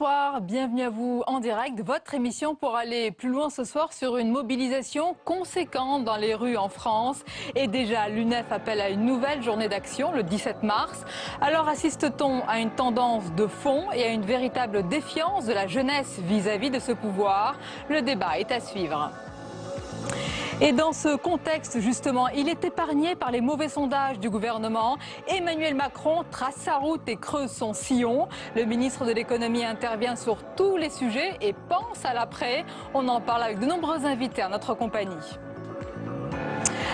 Bonsoir, bienvenue à vous en direct. Votre émission pour aller plus loin ce soir sur une mobilisation conséquente dans les rues en France. Et déjà, l'UNEF appelle à une nouvelle journée d'action le 17 mars. Alors assiste-t-on à une tendance de fond et à une véritable défiance de la jeunesse vis à -vis de ce pouvoir Le débat est à suivre. Et dans ce contexte, justement, il est épargné par les mauvais sondages du gouvernement. Emmanuel Macron trace sa route et creuse son sillon. Le ministre de l'économie intervient sur tous les sujets et pense à l'après. On en parle avec de nombreux invités à notre compagnie.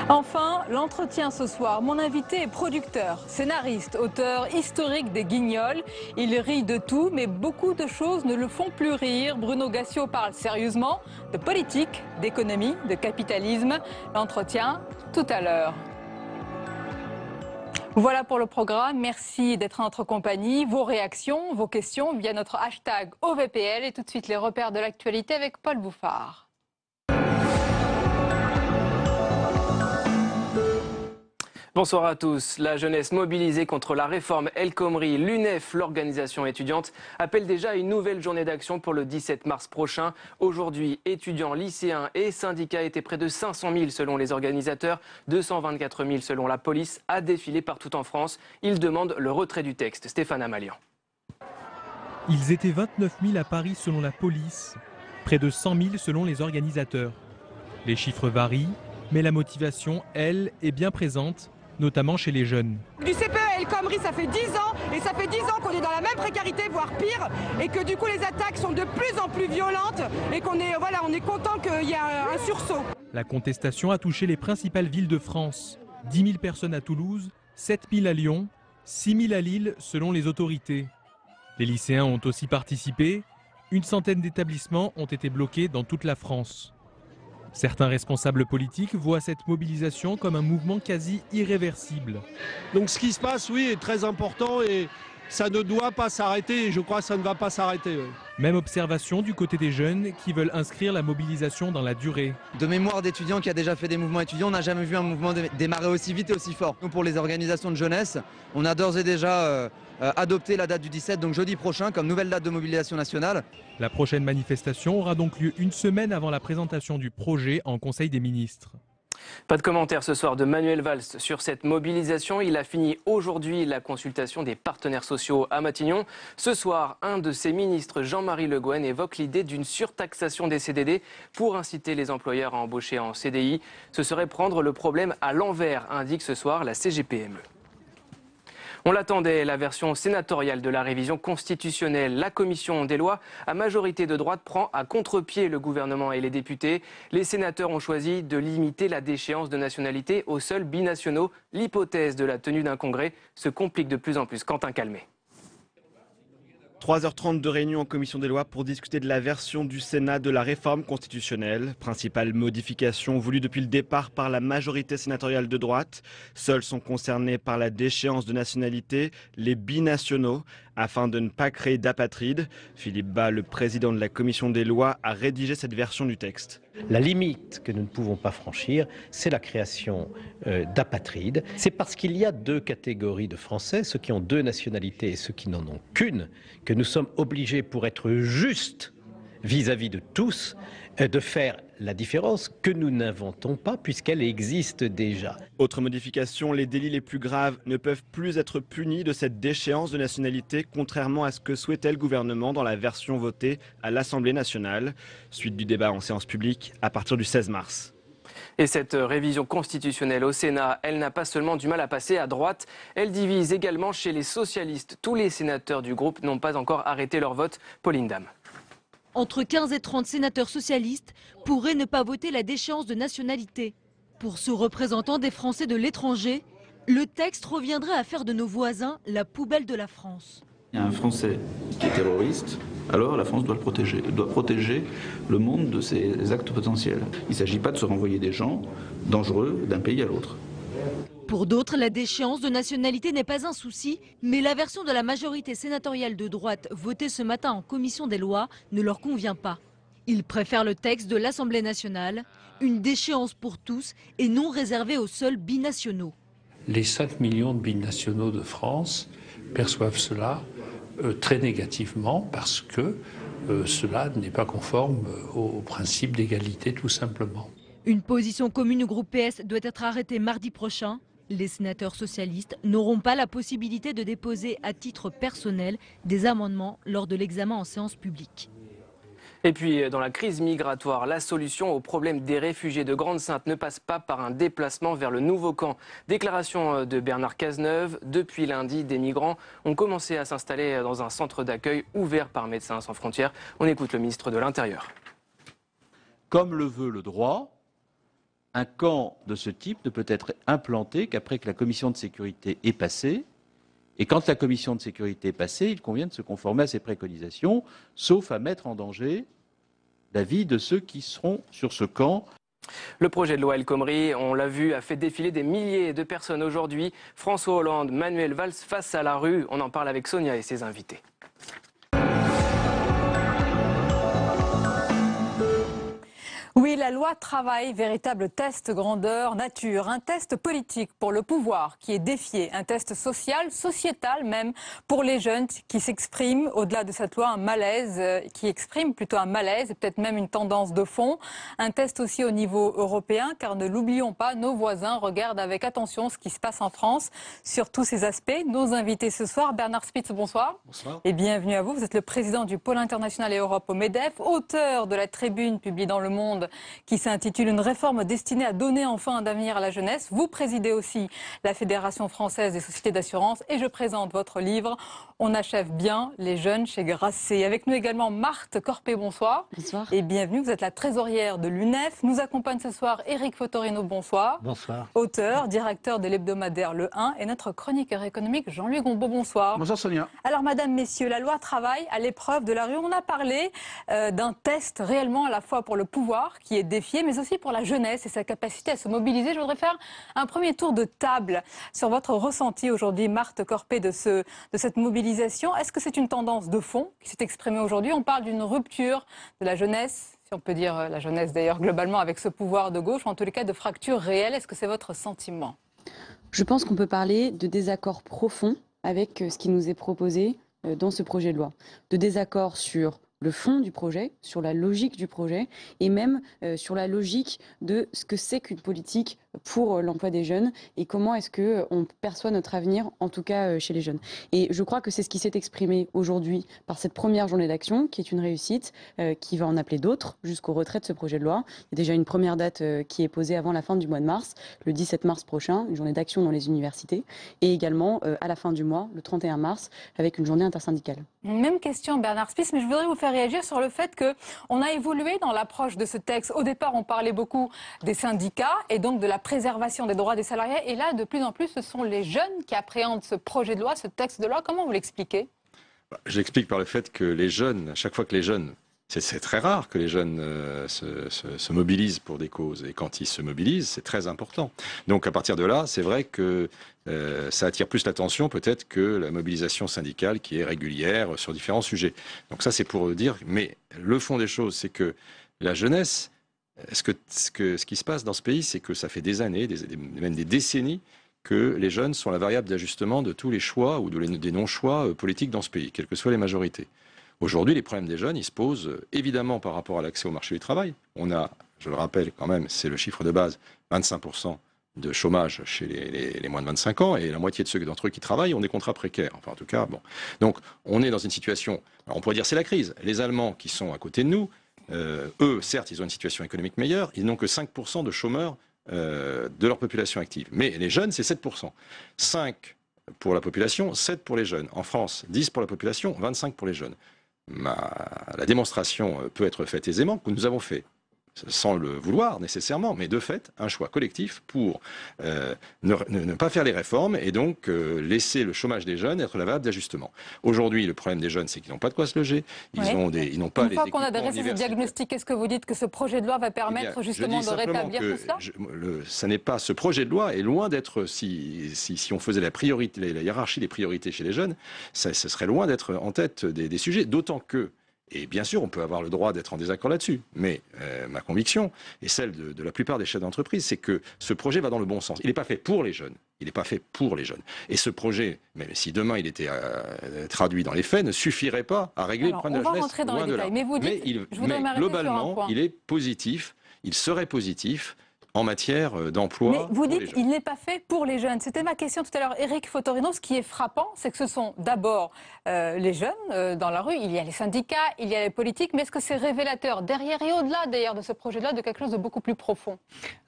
Enfin, l'entretien ce soir. Mon invité est producteur, scénariste, auteur historique des Guignols. Il rit de tout, mais beaucoup de choses ne le font plus rire. Bruno Gassio parle sérieusement de politique, d'économie, de capitalisme. L'entretien tout à l'heure. Voilà pour le programme. Merci d'être entre compagnie. Vos réactions, vos questions via notre hashtag OVPL et tout de suite les repères de l'actualité avec Paul Bouffard. Bonsoir à tous. La jeunesse mobilisée contre la réforme El Khomri, l'UNEF, l'organisation étudiante, appelle déjà une nouvelle journée d'action pour le 17 mars prochain. Aujourd'hui, étudiants, lycéens et syndicats étaient près de 500 000 selon les organisateurs, 224 000 selon la police, à défiler partout en France. Ils demandent le retrait du texte. Stéphane Amalian. Ils étaient 29 000 à Paris selon la police, près de 100 000 selon les organisateurs. Les chiffres varient, mais la motivation, elle, est bien présente notamment chez les jeunes. Du CPE à El Khomri, ça fait 10 ans, et ça fait 10 ans qu'on est dans la même précarité, voire pire, et que du coup les attaques sont de plus en plus violentes, et qu'on est, voilà, est content qu'il y ait un sursaut. La contestation a touché les principales villes de France. 10 000 personnes à Toulouse, 7 000 à Lyon, 6 000 à Lille selon les autorités. Les lycéens ont aussi participé. Une centaine d'établissements ont été bloqués dans toute la France. Certains responsables politiques voient cette mobilisation comme un mouvement quasi irréversible. Donc ce qui se passe, oui, est très important et ça ne doit pas s'arrêter et je crois que ça ne va pas s'arrêter. Même observation du côté des jeunes qui veulent inscrire la mobilisation dans la durée. De mémoire d'étudiants qui a déjà fait des mouvements étudiants, on n'a jamais vu un mouvement démarrer aussi vite et aussi fort. Nous, pour les organisations de jeunesse, on a d'ores et déjà... Euh, euh, adopter la date du 17, donc jeudi prochain, comme nouvelle date de mobilisation nationale. La prochaine manifestation aura donc lieu une semaine avant la présentation du projet en Conseil des ministres. Pas de commentaire ce soir de Manuel Valls sur cette mobilisation. Il a fini aujourd'hui la consultation des partenaires sociaux à Matignon. Ce soir, un de ses ministres, Jean-Marie Le Gouen, évoque l'idée d'une surtaxation des CDD pour inciter les employeurs à embaucher en CDI. Ce serait prendre le problème à l'envers, indique ce soir la CGPME. On l'attendait, la version sénatoriale de la révision constitutionnelle. La commission des lois, à majorité de droite, prend à contre-pied le gouvernement et les députés. Les sénateurs ont choisi de limiter la déchéance de nationalité aux seuls binationaux. L'hypothèse de la tenue d'un congrès se complique de plus en plus. Quentin Calmé. 3h30 de réunion en commission des lois pour discuter de la version du Sénat de la réforme constitutionnelle, principale modification voulue depuis le départ par la majorité sénatoriale de droite. Seuls sont concernés par la déchéance de nationalité les binationaux, afin de ne pas créer d'apatrides, Philippe Bas, le président de la commission des lois, a rédigé cette version du texte. La limite que nous ne pouvons pas franchir, c'est la création euh, d'apatrides. C'est parce qu'il y a deux catégories de Français, ceux qui ont deux nationalités et ceux qui n'en ont qu'une, que nous sommes obligés, pour être justes, vis-à-vis de tous euh, de faire la différence que nous n'inventons pas puisqu'elle existe déjà. Autre modification, les délits les plus graves ne peuvent plus être punis de cette déchéance de nationalité, contrairement à ce que souhaitait le gouvernement dans la version votée à l'Assemblée nationale, suite du débat en séance publique à partir du 16 mars. Et cette révision constitutionnelle au Sénat, elle n'a pas seulement du mal à passer à droite, elle divise également chez les socialistes. Tous les sénateurs du groupe n'ont pas encore arrêté leur vote. Pauline Dame. Entre 15 et 30 sénateurs socialistes pourraient ne pas voter la déchéance de nationalité. Pour ce représentant des Français de l'étranger, le texte reviendrait à faire de nos voisins la poubelle de la France. Il y a un Français qui est terroriste, alors la France doit le protéger, doit protéger le monde de ses actes potentiels. Il ne s'agit pas de se renvoyer des gens dangereux d'un pays à l'autre. Pour d'autres, la déchéance de nationalité n'est pas un souci, mais la version de la majorité sénatoriale de droite votée ce matin en commission des lois ne leur convient pas. Ils préfèrent le texte de l'Assemblée nationale, une déchéance pour tous et non réservée aux seuls binationaux. Les 5 millions de binationaux de France perçoivent cela euh, très négativement parce que euh, cela n'est pas conforme euh, au principe d'égalité tout simplement. Une position commune au groupe PS doit être arrêtée mardi prochain les sénateurs socialistes n'auront pas la possibilité de déposer à titre personnel des amendements lors de l'examen en séance publique. Et puis, dans la crise migratoire, la solution au problème des réfugiés de Grande-Sainte ne passe pas par un déplacement vers le nouveau camp. Déclaration euh, de Bernard Cazeneuve. Depuis lundi, des migrants ont commencé à s'installer dans un centre d'accueil ouvert par Médecins sans frontières. On écoute le ministre de l'Intérieur. Comme le veut le droit, un camp de ce type ne peut être implanté qu'après que la commission de sécurité est passée. Et quand la commission de sécurité est passée, il convient de se conformer à ses préconisations, sauf à mettre en danger la vie de ceux qui seront sur ce camp. Le projet de loi El Khomri, on l'a vu, a fait défiler des milliers de personnes aujourd'hui. François Hollande, Manuel Valls face à la rue. On en parle avec Sonia et ses invités la loi travail, véritable test grandeur nature, un test politique pour le pouvoir qui est défié, un test social, sociétal même, pour les jeunes qui s'expriment au-delà de cette loi un malaise, euh, qui exprime plutôt un malaise et peut-être même une tendance de fond. Un test aussi au niveau européen, car ne l'oublions pas, nos voisins regardent avec attention ce qui se passe en France sur tous ces aspects. Nos invités ce soir, Bernard Spitz, bonsoir. Bonsoir. Et bienvenue à vous. Vous êtes le président du Pôle international et Europe au MEDEF, auteur de la tribune publiée dans Le Monde qui s'intitule Une réforme destinée à donner enfin un avenir à la jeunesse. Vous présidez aussi la Fédération française des sociétés d'assurance et je présente votre livre On achève bien les jeunes chez Grasset. Avec nous également Marthe Corpé, bonsoir. Bonsoir. Et bienvenue, vous êtes la trésorière de l'UNEF. Nous accompagne ce soir Éric Fotorino, bonsoir. Bonsoir. Auteur, directeur de l'hebdomadaire Le 1 hein et notre chroniqueur économique Jean-Louis Gombeau, bonsoir. Bonsoir Sonia. Alors madame, messieurs, la loi travaille à l'épreuve de la rue. On a parlé euh, d'un test réellement à la fois pour le pouvoir qui est mais aussi pour la jeunesse et sa capacité à se mobiliser. Je voudrais faire un premier tour de table sur votre ressenti aujourd'hui, Marthe Corpé, de, ce, de cette mobilisation. Est-ce que c'est une tendance de fond qui s'est exprimée aujourd'hui On parle d'une rupture de la jeunesse, si on peut dire euh, la jeunesse d'ailleurs globalement, avec ce pouvoir de gauche, en tous les cas de fracture réelle. Est-ce que c'est votre sentiment Je pense qu'on peut parler de désaccord profond avec euh, ce qui nous est proposé euh, dans ce projet de loi. De désaccord sur le fond du projet, sur la logique du projet et même euh, sur la logique de ce que c'est qu'une politique pour euh, l'emploi des jeunes et comment est-ce que euh, on perçoit notre avenir, en tout cas euh, chez les jeunes. Et je crois que c'est ce qui s'est exprimé aujourd'hui par cette première journée d'action, qui est une réussite, qui va en appeler d'autres jusqu'au retrait de ce projet de loi. Il y a déjà une première date qui est posée avant la fin du mois de mars, le 17 mars prochain, une journée d'action dans les universités, et également à la fin du mois, le 31 mars, avec une journée intersyndicale. Même question, Bernard Spies, mais je voudrais vous faire réagir sur le fait que on a évolué dans l'approche de ce texte. Au départ, on parlait beaucoup des syndicats et donc de la préservation des droits des salariés. Et là, de plus en plus, ce sont les jeunes qui appréhendent ce projet de loi, ce texte de loi. Comment vous l'expliquez bah, J'explique par le fait que les jeunes, à chaque fois que les jeunes c'est très rare que les jeunes euh, se, mobilisent pour des causes. Et quand ils se mobilisent, c'est très important. Donc à partir de là, c'est vrai que euh, ça attire plus l'attention peut-être que la mobilisation syndicale qui est régulière sur différents sujets. Donc ça, c'est pour dire. Mais le fond des choses, c'est que la jeunesse ce, que, ce, qui se passe dans ce pays, c'est que ça fait des années, même des décennies, que les jeunes sont la variable d'ajustement de tous les choix ou des non-choix euh, politiques dans ce pays, quelles que soient les majorités. Aujourd'hui, les problèmes des jeunes, ils se posent euh, évidemment par rapport à l'accès au marché du travail. On a, je le rappelle quand même, c'est le chiffre de base, 25% de chômage chez les, moins de 25 ans et la moitié de ceux d'entre eux qui travaillent ont des contrats précaires. Enfin, en tout cas, bon. Donc, on est dans une situation. on pourrait dire c'est la crise. Les Allemands qui sont à côté de nous, euh, eux, certes, ils ont une situation économique meilleure, ils n'ont que 5% de chômeurs euh, de leur population active. Mais les jeunes, c'est 7%. 5 pour la population, 7 pour les jeunes. En France, 10 pour la population, 25 pour les jeunes. La démonstration euh, peut être faite aisément, que nous avons fait sans le vouloir nécessairement, mais de fait, un choix collectif pour euh, ne, pas faire les réformes et donc euh, laisser le chômage des jeunes être la variable d'ajustement. Aujourd'hui, le problème des jeunes, c'est qu'ils n'ont pas de quoi se loger. Ils n'ont pas Une fois qu'on a dressé ce diagnostic, est-ce que vous dites que ce projet de loi va permettre eh justement de rétablir tout cela je, le, Ça n'est pas ce projet de loi est loin d'être si, si, on faisait la priorité, la hiérarchie des priorités chez les jeunes, ça, serait loin d'être en tête des sujets, d'autant que et bien sûr, on peut avoir le droit d'être en désaccord là-dessus. Mais euh, ma conviction, et celle de, la plupart des chefs d'entreprise, c'est que ce projet va dans le bon sens. Il n'est pas fait pour les jeunes. Il n'est pas fait pour les jeunes. Et ce projet, même si demain il était euh, traduit dans les faits, ne suffirait pas à régler le problème de la jeunesse. On va rentrer dans les détails, mais vous dites, mais globalement, il est positif. Il serait positif en matière euh, d'emploi. Mais vous dites qu'il n'est pas fait pour les jeunes. C'était ma question tout à l'heure. Eric Fotorino, ce qui est frappant, c'est que ce sont d'abord euh, les jeunes euh, dans la rue, il y a les syndicats, il y a les politiques, mais est-ce que c'est révélateur derrière et au-delà d'ailleurs de ce projet-là de quelque chose de beaucoup plus profond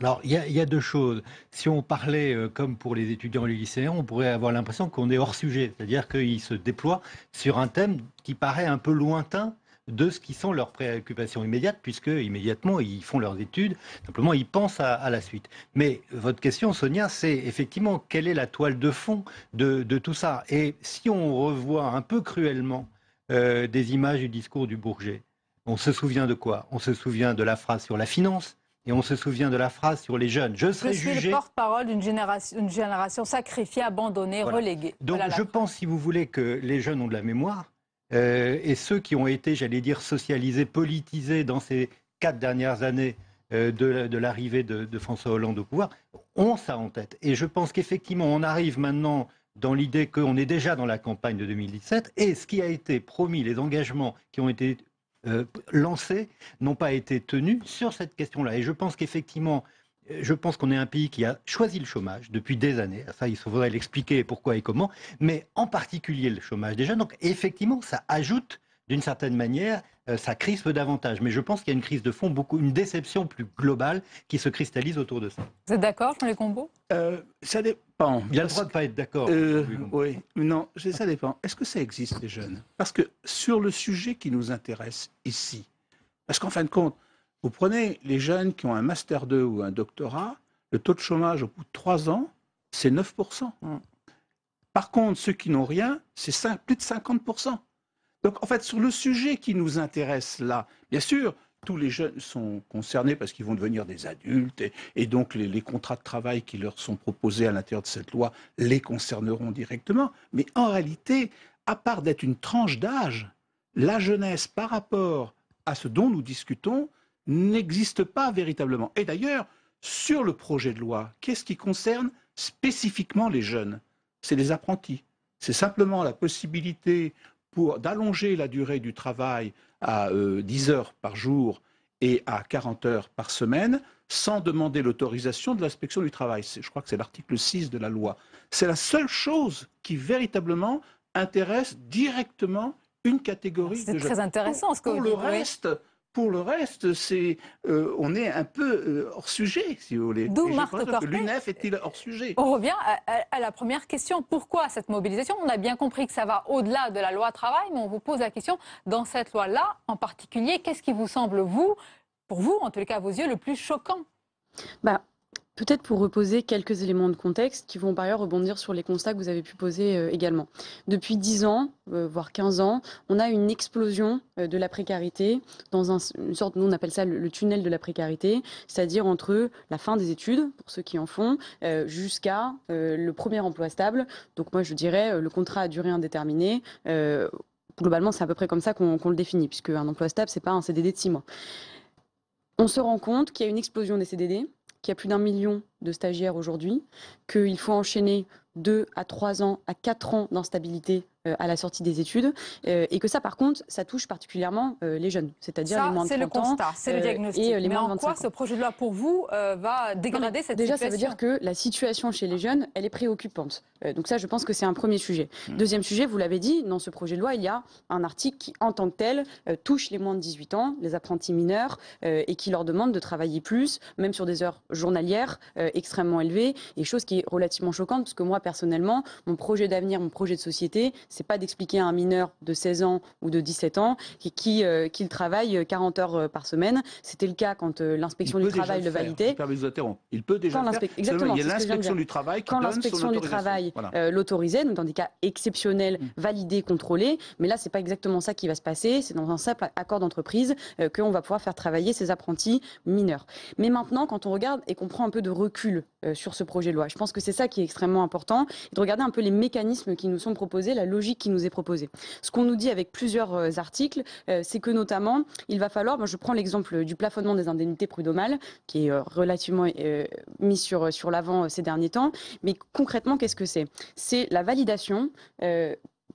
Alors il y, a deux choses. Si on parlait comme pour les étudiants et les lycéens, on pourrait avoir l'impression qu'on est hors sujet, c'est-à-dire qu'ils se déploie sur un thème qui paraît un peu lointain de ce qui sont leurs préoccupations immédiates, puisque immédiatement, ils font leurs études, simplement, ils pensent à, la suite. Mais votre question, Sonia, c'est effectivement quelle est la toile de fond de, tout ça Et si on revoit un peu cruellement euh, des images du discours du Bourget, on se souvient de quoi On se souvient de la phrase sur la finance, et on se souvient de la phrase sur les jeunes. Je suis le porte-parole d'une génération, sacrifiée, abandonnée, reléguée. Donc je pense, si vous voulez, que les jeunes ont de la mémoire. Euh, et ceux qui ont été, j'allais dire, socialisés, politisés dans ces quatre dernières années euh, de, l'arrivée de, François Hollande au pouvoir, ont ça en tête. Et je pense qu'effectivement, on arrive maintenant dans l'idée qu'on est déjà dans la campagne de 2017 et ce qui a été promis, les engagements qui ont été euh, lancés n'ont pas été tenus sur cette question-là. Et je pense qu'effectivement, je pense qu'on est un pays qui a choisi le chômage depuis des années. Ça, il faudrait l'expliquer pourquoi et comment, mais en particulier le chômage des jeunes. Donc, effectivement, ça ajoute d'une certaine manière, euh, ça crispe davantage. Mais je pense qu'il y a une crise de fond, beaucoup, une déception plus globale qui se cristallise autour de ça. Vous êtes d'accord, sur les combos euh, Ça dépend. Il y a le droit de ne pas être d'accord. Euh, oui, non, ça dépend. Est-ce que ça existe, les jeunes Parce que sur le sujet qui nous intéresse ici, parce qu'en fin de compte, vous prenez les jeunes qui ont un master 2 ou un doctorat, le taux de chômage au bout de 3 ans, c'est 9%. Mm. Par contre, ceux qui n'ont rien, c'est plus de 50%. Donc en fait, sur le sujet qui nous intéresse là, bien sûr, tous les jeunes sont concernés parce qu'ils vont devenir des adultes et, donc les, contrats de travail qui leur sont proposés à l'intérieur de cette loi les concerneront directement. Mais en réalité, à part d'être une tranche d'âge, la jeunesse par rapport à ce dont nous discutons, n'existe pas véritablement. Et d'ailleurs, sur le projet de loi, qu'est-ce qui concerne spécifiquement les jeunes C'est les apprentis. C'est simplement la possibilité pour d'allonger la durée du travail à 10 euh, heures par jour et à 40 heures par semaine sans demander l'autorisation de l'inspection du travail. Je crois que c'est l'article 6 de la loi. C'est la seule chose qui véritablement intéresse directement une catégorie de jeunes. C'est très intéressant ce que le reste, pour le reste, euh, on est un peu euh, hors sujet, si vous voulez. D'où L'UNEF est-il hors sujet On revient à, la première question. Pourquoi cette mobilisation On a bien compris que ça va au-delà de la loi travail, mais on vous pose la question dans cette loi-là en particulier, qu'est-ce qui vous semble vous, pour vous, en tous les cas à vos yeux, le plus choquant bah, Peut-être pour reposer quelques éléments de contexte qui vont par ailleurs rebondir sur les constats que vous avez pu poser euh, également. Depuis 10 ans, euh, voire 15 ans, on a une explosion euh, de la précarité dans une sorte, nous on appelle ça le, tunnel de la précarité, c'est-à-dire entre la fin des études, pour ceux qui en font, jusqu'à le premier emploi stable. Donc moi je dirais le contrat à durée indéterminée globalement, c'est à peu près comme ça qu'on le définit, puisque un emploi stable, c'est pas un CDD de 6 mois. On se rend compte qu'il y a une explosion des CDD, qu'il y a plus d'un million de stagiaires aujourd'hui, qu'il faut enchaîner deux à trois ans à quatre ans d'instabilité euh, à la sortie des études, euh, et que ça, par contre, ça touche particulièrement euh, les jeunes, c'est-à-dire les moins de 30 le constat, C'est le diagnostic. Et les moins en de 25 quoi ce projet de loi pour vous va dégrader cette situation Déjà, ça veut dire que la situation chez les jeunes, elle est préoccupante. donc ça, je pense que c'est un premier sujet. Mmh. Deuxième sujet, vous l'avez dit, dans ce projet de loi, il y a un article qui, en tant que tel, touche les moins de 18 ans, les apprentis mineurs, et qui leur demande de travailler plus, même sur des heures journalières extrêmement élevées, et chose qui est relativement choquante, parce que moi, personnellement, mon projet d'avenir, mon projet de société, c'est pas d'expliquer à un mineur de 16 ans ou de 17 ans euh, qu'il qui, travaille 40 euh, heures euh, par semaine. C'était le cas quand l'inspection du travail le, validait. Il peut déjà faire. Exactement, il y a l'inspection du travail qui Quand l'inspection du travail l'autorisait, dans des cas exceptionnels, mm. validés, contrôlés. Mais là, c'est pas exactement ça qui va se passer. C'est dans un simple accord d'entreprise qu'on va pouvoir faire travailler ces apprentis mineurs. Mais maintenant, quand on regarde et qu'on prend un peu de recul sur ce projet de loi, je pense que c'est ça qui est extrêmement important, de regarder un peu les mécanismes qui nous sont proposés, la qui nous est proposée. Ce qu'on nous dit avec plusieurs euh, articles, euh, c'est que notamment, il va falloir, je prends l'exemple du plafonnement des indemnités prud'homales, qui est euh, relativement mis sur, sur l'avant ces derniers temps, mais concrètement, qu'est-ce que c'est C'est la validation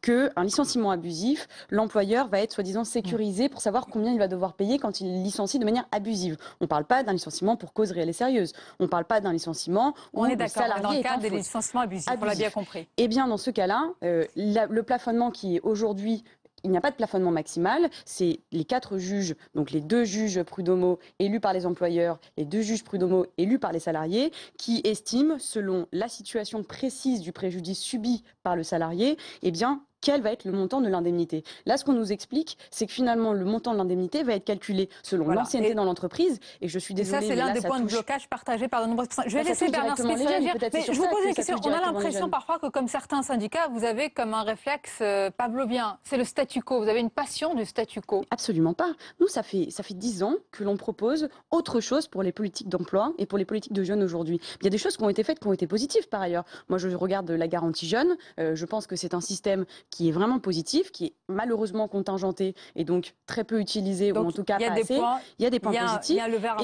qu'un licenciement abusif, l'employeur va être soi-disant sécurisé pour savoir combien il va devoir payer quand il licencie de manière abusive. On ne parle pas d'un licenciement pour cause réelle et sérieuse. On ne parle pas d'un licenciement où on est d'accord, dans le cadre des licenciements abusifs. On l'a bien compris. Eh bien, dans ce cas-là, euh, le plafonnement qui est aujourd'hui il n'y a pas de plafonnement maximal. C'est les quatre juges, donc les deux juges prud'homo élus par les employeurs, les deux juges prud'homo élus par les salariés, qui estiment, selon la situation précise du préjudice subi par le salarié, eh bien, quel va être le montant de l'indemnité. Là, ce qu'on nous explique, c'est que finalement, le montant de l'indemnité va être calculé selon l'ancienneté dans l'entreprise. Et je suis désolée. là, ça, c'est l'un des points de blocage partagés par de nombreuses personnes. Je vais laisser Bernard Smith Mais je vous pose une question. On a l'impression parfois que, comme certains syndicats, vous avez comme un réflexe euh, Pablo bien C'est le statu quo. Vous avez une passion du statu quo. Absolument pas. Nous, ça fait ça fait dix ans que l'on propose autre chose pour les politiques d'emploi et pour les politiques de jeunes aujourd'hui. Il y a des choses qui ont été faites qui ont été positives par ailleurs. Moi, je regarde la garantie jeune. Euh, je pense que c'est un système qui est vraiment positif, qui est malheureusement contingenté et donc très peu utilisé, ou en tout cas pas assez. il y a des points positifs. Il y a le verre à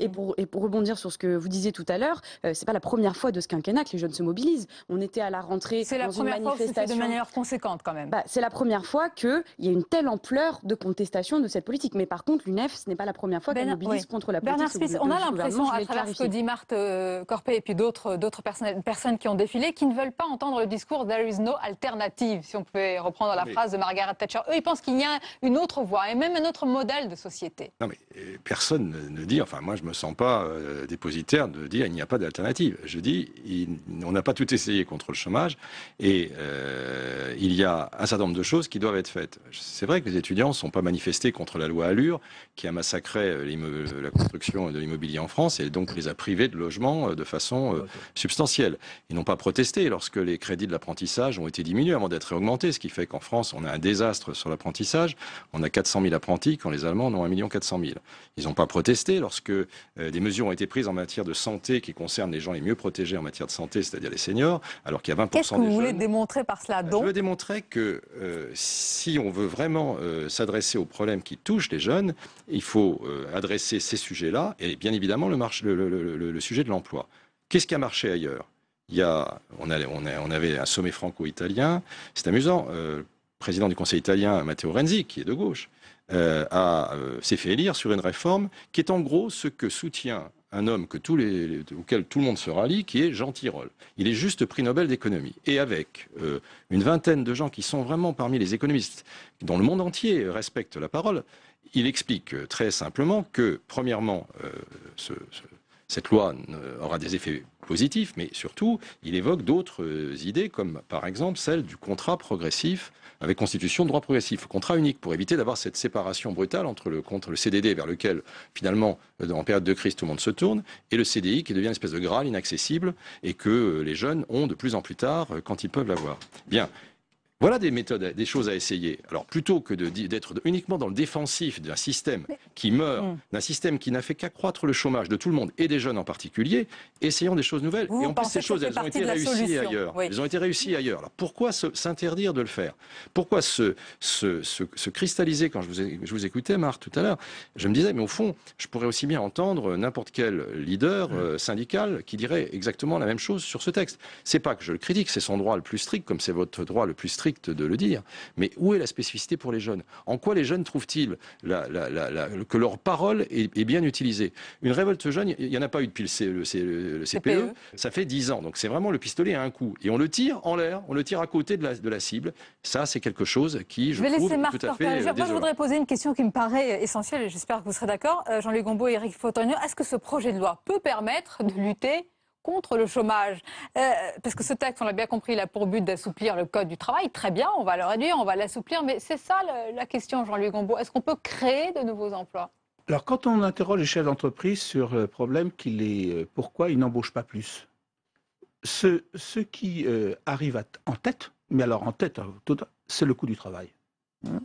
et pour, et pour rebondir sur ce que vous disiez tout à l'heure, ce euh, c'est pas la première fois de ce quinquennat que les jeunes se mobilisent. On était à la rentrée dans la première une manifestation. de manière conséquente quand même. Bah, c'est la première fois qu'il y a une telle ampleur de contestation de cette politique. Mais par contre, l'UNEF, ce n'est pas la première fois qu'elle mobilise contre la politique. Bernard on a l'impression, à travers ce que dit Marthe euh, Corpé et puis d'autres euh, personnes qui ont défilé, qui ne veulent pas entendre le discours There is no alternative, si on pouvait reprendre la phrase de Margaret Thatcher. Eux, ils pensent qu'il y a une autre voie et même un autre modèle de société. Non mais personne ne dit, enfin moi je me sens pas euh, dépositaire de dire il n'y a pas d'alternative. Je dis, qu'on on n'a pas tout essayé contre le chômage et euh, il y a un certain nombre de choses qui doivent être faites. C'est vrai que les étudiants ne sont pas manifestés contre la loi Allure qui a massacré euh, la construction de l'immobilier en France et donc les a privés de logement de façon substantielle. Ils n'ont pas protesté lorsque les crédits de l'apprentissage ont été diminués avant d'être augmentés, ce qui fait qu'en France, on a un désastre sur l'apprentissage. On a 400 000 apprentis quand les Allemands en ont 1 400 000. Ils n'ont pas protesté lorsque euh, des mesures ont été prises en matière de santé qui concernent les gens les mieux protégés en matière de santé, c'est-à-dire les seniors, alors qu'il y a 20% Qu'est-ce que vous voulez démontrer par cela Je veux démontrer que euh, si on veut vraiment euh, s'adresser aux problèmes qui touchent les jeunes, il faut adresser ces sujets-là et bien évidemment le, sujet de l'emploi. Qu'est-ce qui a marché ailleurs on, avait un sommet franco-italien. C'est amusant. le président du Conseil italien, Matteo Renzi, qui est de gauche, euh, a, euh, s'est fait élire sur une réforme qui est en gros ce que soutient un homme que tous les, auquel tout le monde se rallie, qui est Jean Tirole. Il est juste prix Nobel d'économie. Et avec euh, une vingtaine de gens qui sont vraiment parmi les économistes, dont le monde entier respecte la parole, il explique très simplement que, premièrement, ce, cette loi euh, aura des effets positifs, mais surtout, il évoque d'autres euh, idées, comme par exemple celle du contrat progressif avec constitution de droit progressif, contrat unique, pour éviter d'avoir cette séparation brutale entre le, le CDD vers lequel, finalement, euh, en période de crise, tout le monde se tourne, et le CDI qui devient une espèce de graal inaccessible et que les jeunes ont de plus en plus tard quand ils peuvent l'avoir. Bien, voilà des méthodes, des choses à essayer. Alors plutôt que d'être uniquement dans le défensif d'un système qui meurt, hmm. d'un système qui n'a fait qu'accroître le chômage de tout le monde et des jeunes en particulier, essayons des choses nouvelles. et en plus ces choses, elles ont été réussies ailleurs. Elles ont été réussies ailleurs. Alors pourquoi s'interdire de le faire Pourquoi se, cristalliser quand je vous, vous écoutais, Marc, tout à l'heure Je me disais, mais au fond, je pourrais aussi bien entendre n'importe quel leader hmm. euh, syndical qui dirait exactement la même chose sur ce texte. C'est pas que je le critique, c'est son droit le plus strict, comme c'est votre droit le plus strict strict de le dire, mais où est la spécificité pour les jeunes En quoi les jeunes trouvent-ils que leur parole est, bien utilisée Une révolte jeune, il n'y en a pas eu depuis le, C, le, CPE, e. e. ça fait 10 ans. Donc c'est vraiment le pistolet à un coup. Et on le tire en l'air, on le tire à côté de la, de cible. Ça, c'est quelque chose qui, je, trouve, laisser tout à fait je voudrais poser une question qui me paraît essentielle, et j'espère que vous serez d'accord. Euh, Jean-Luc Gombeau et Eric Fotorino, est-ce que ce projet de loi peut permettre de lutter contre le chômage. Euh, parce que ce texte, on l'a bien compris, il a pour but d'assouplir le code du travail. Très bien, on va le réduire, on va l'assouplir. Mais c'est ça la question, Jean-Louis Gombeau. Est-ce qu'on peut créer de nouveaux emplois Alors, quand on interroge les chefs d'entreprise sur le euh, problème qu'il est, euh, pourquoi ils n'embauchent pas plus, ce, ce qui arrive en tête, mais alors en tête, hein, c'est le coût du travail. Hein.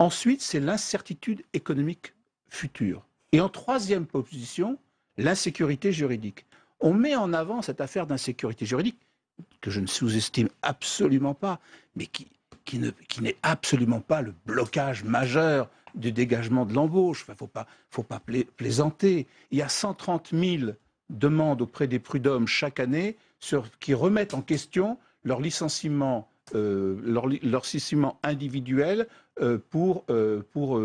Ensuite, c'est l'incertitude économique future. Et en troisième position, l'insécurité juridique on met en avant cette affaire d'insécurité juridique, que je ne sous-estime absolument pas, mais qui, qui, ne, qui n'est absolument pas le blocage majeur du dégagement de l'embauche. Il ne faut pas, plaisanter. Il y a 130 000 demandes auprès des prud'hommes chaque année sur, qui remettent en question leur licenciement, euh, leur, individuel euh, pour, euh, pour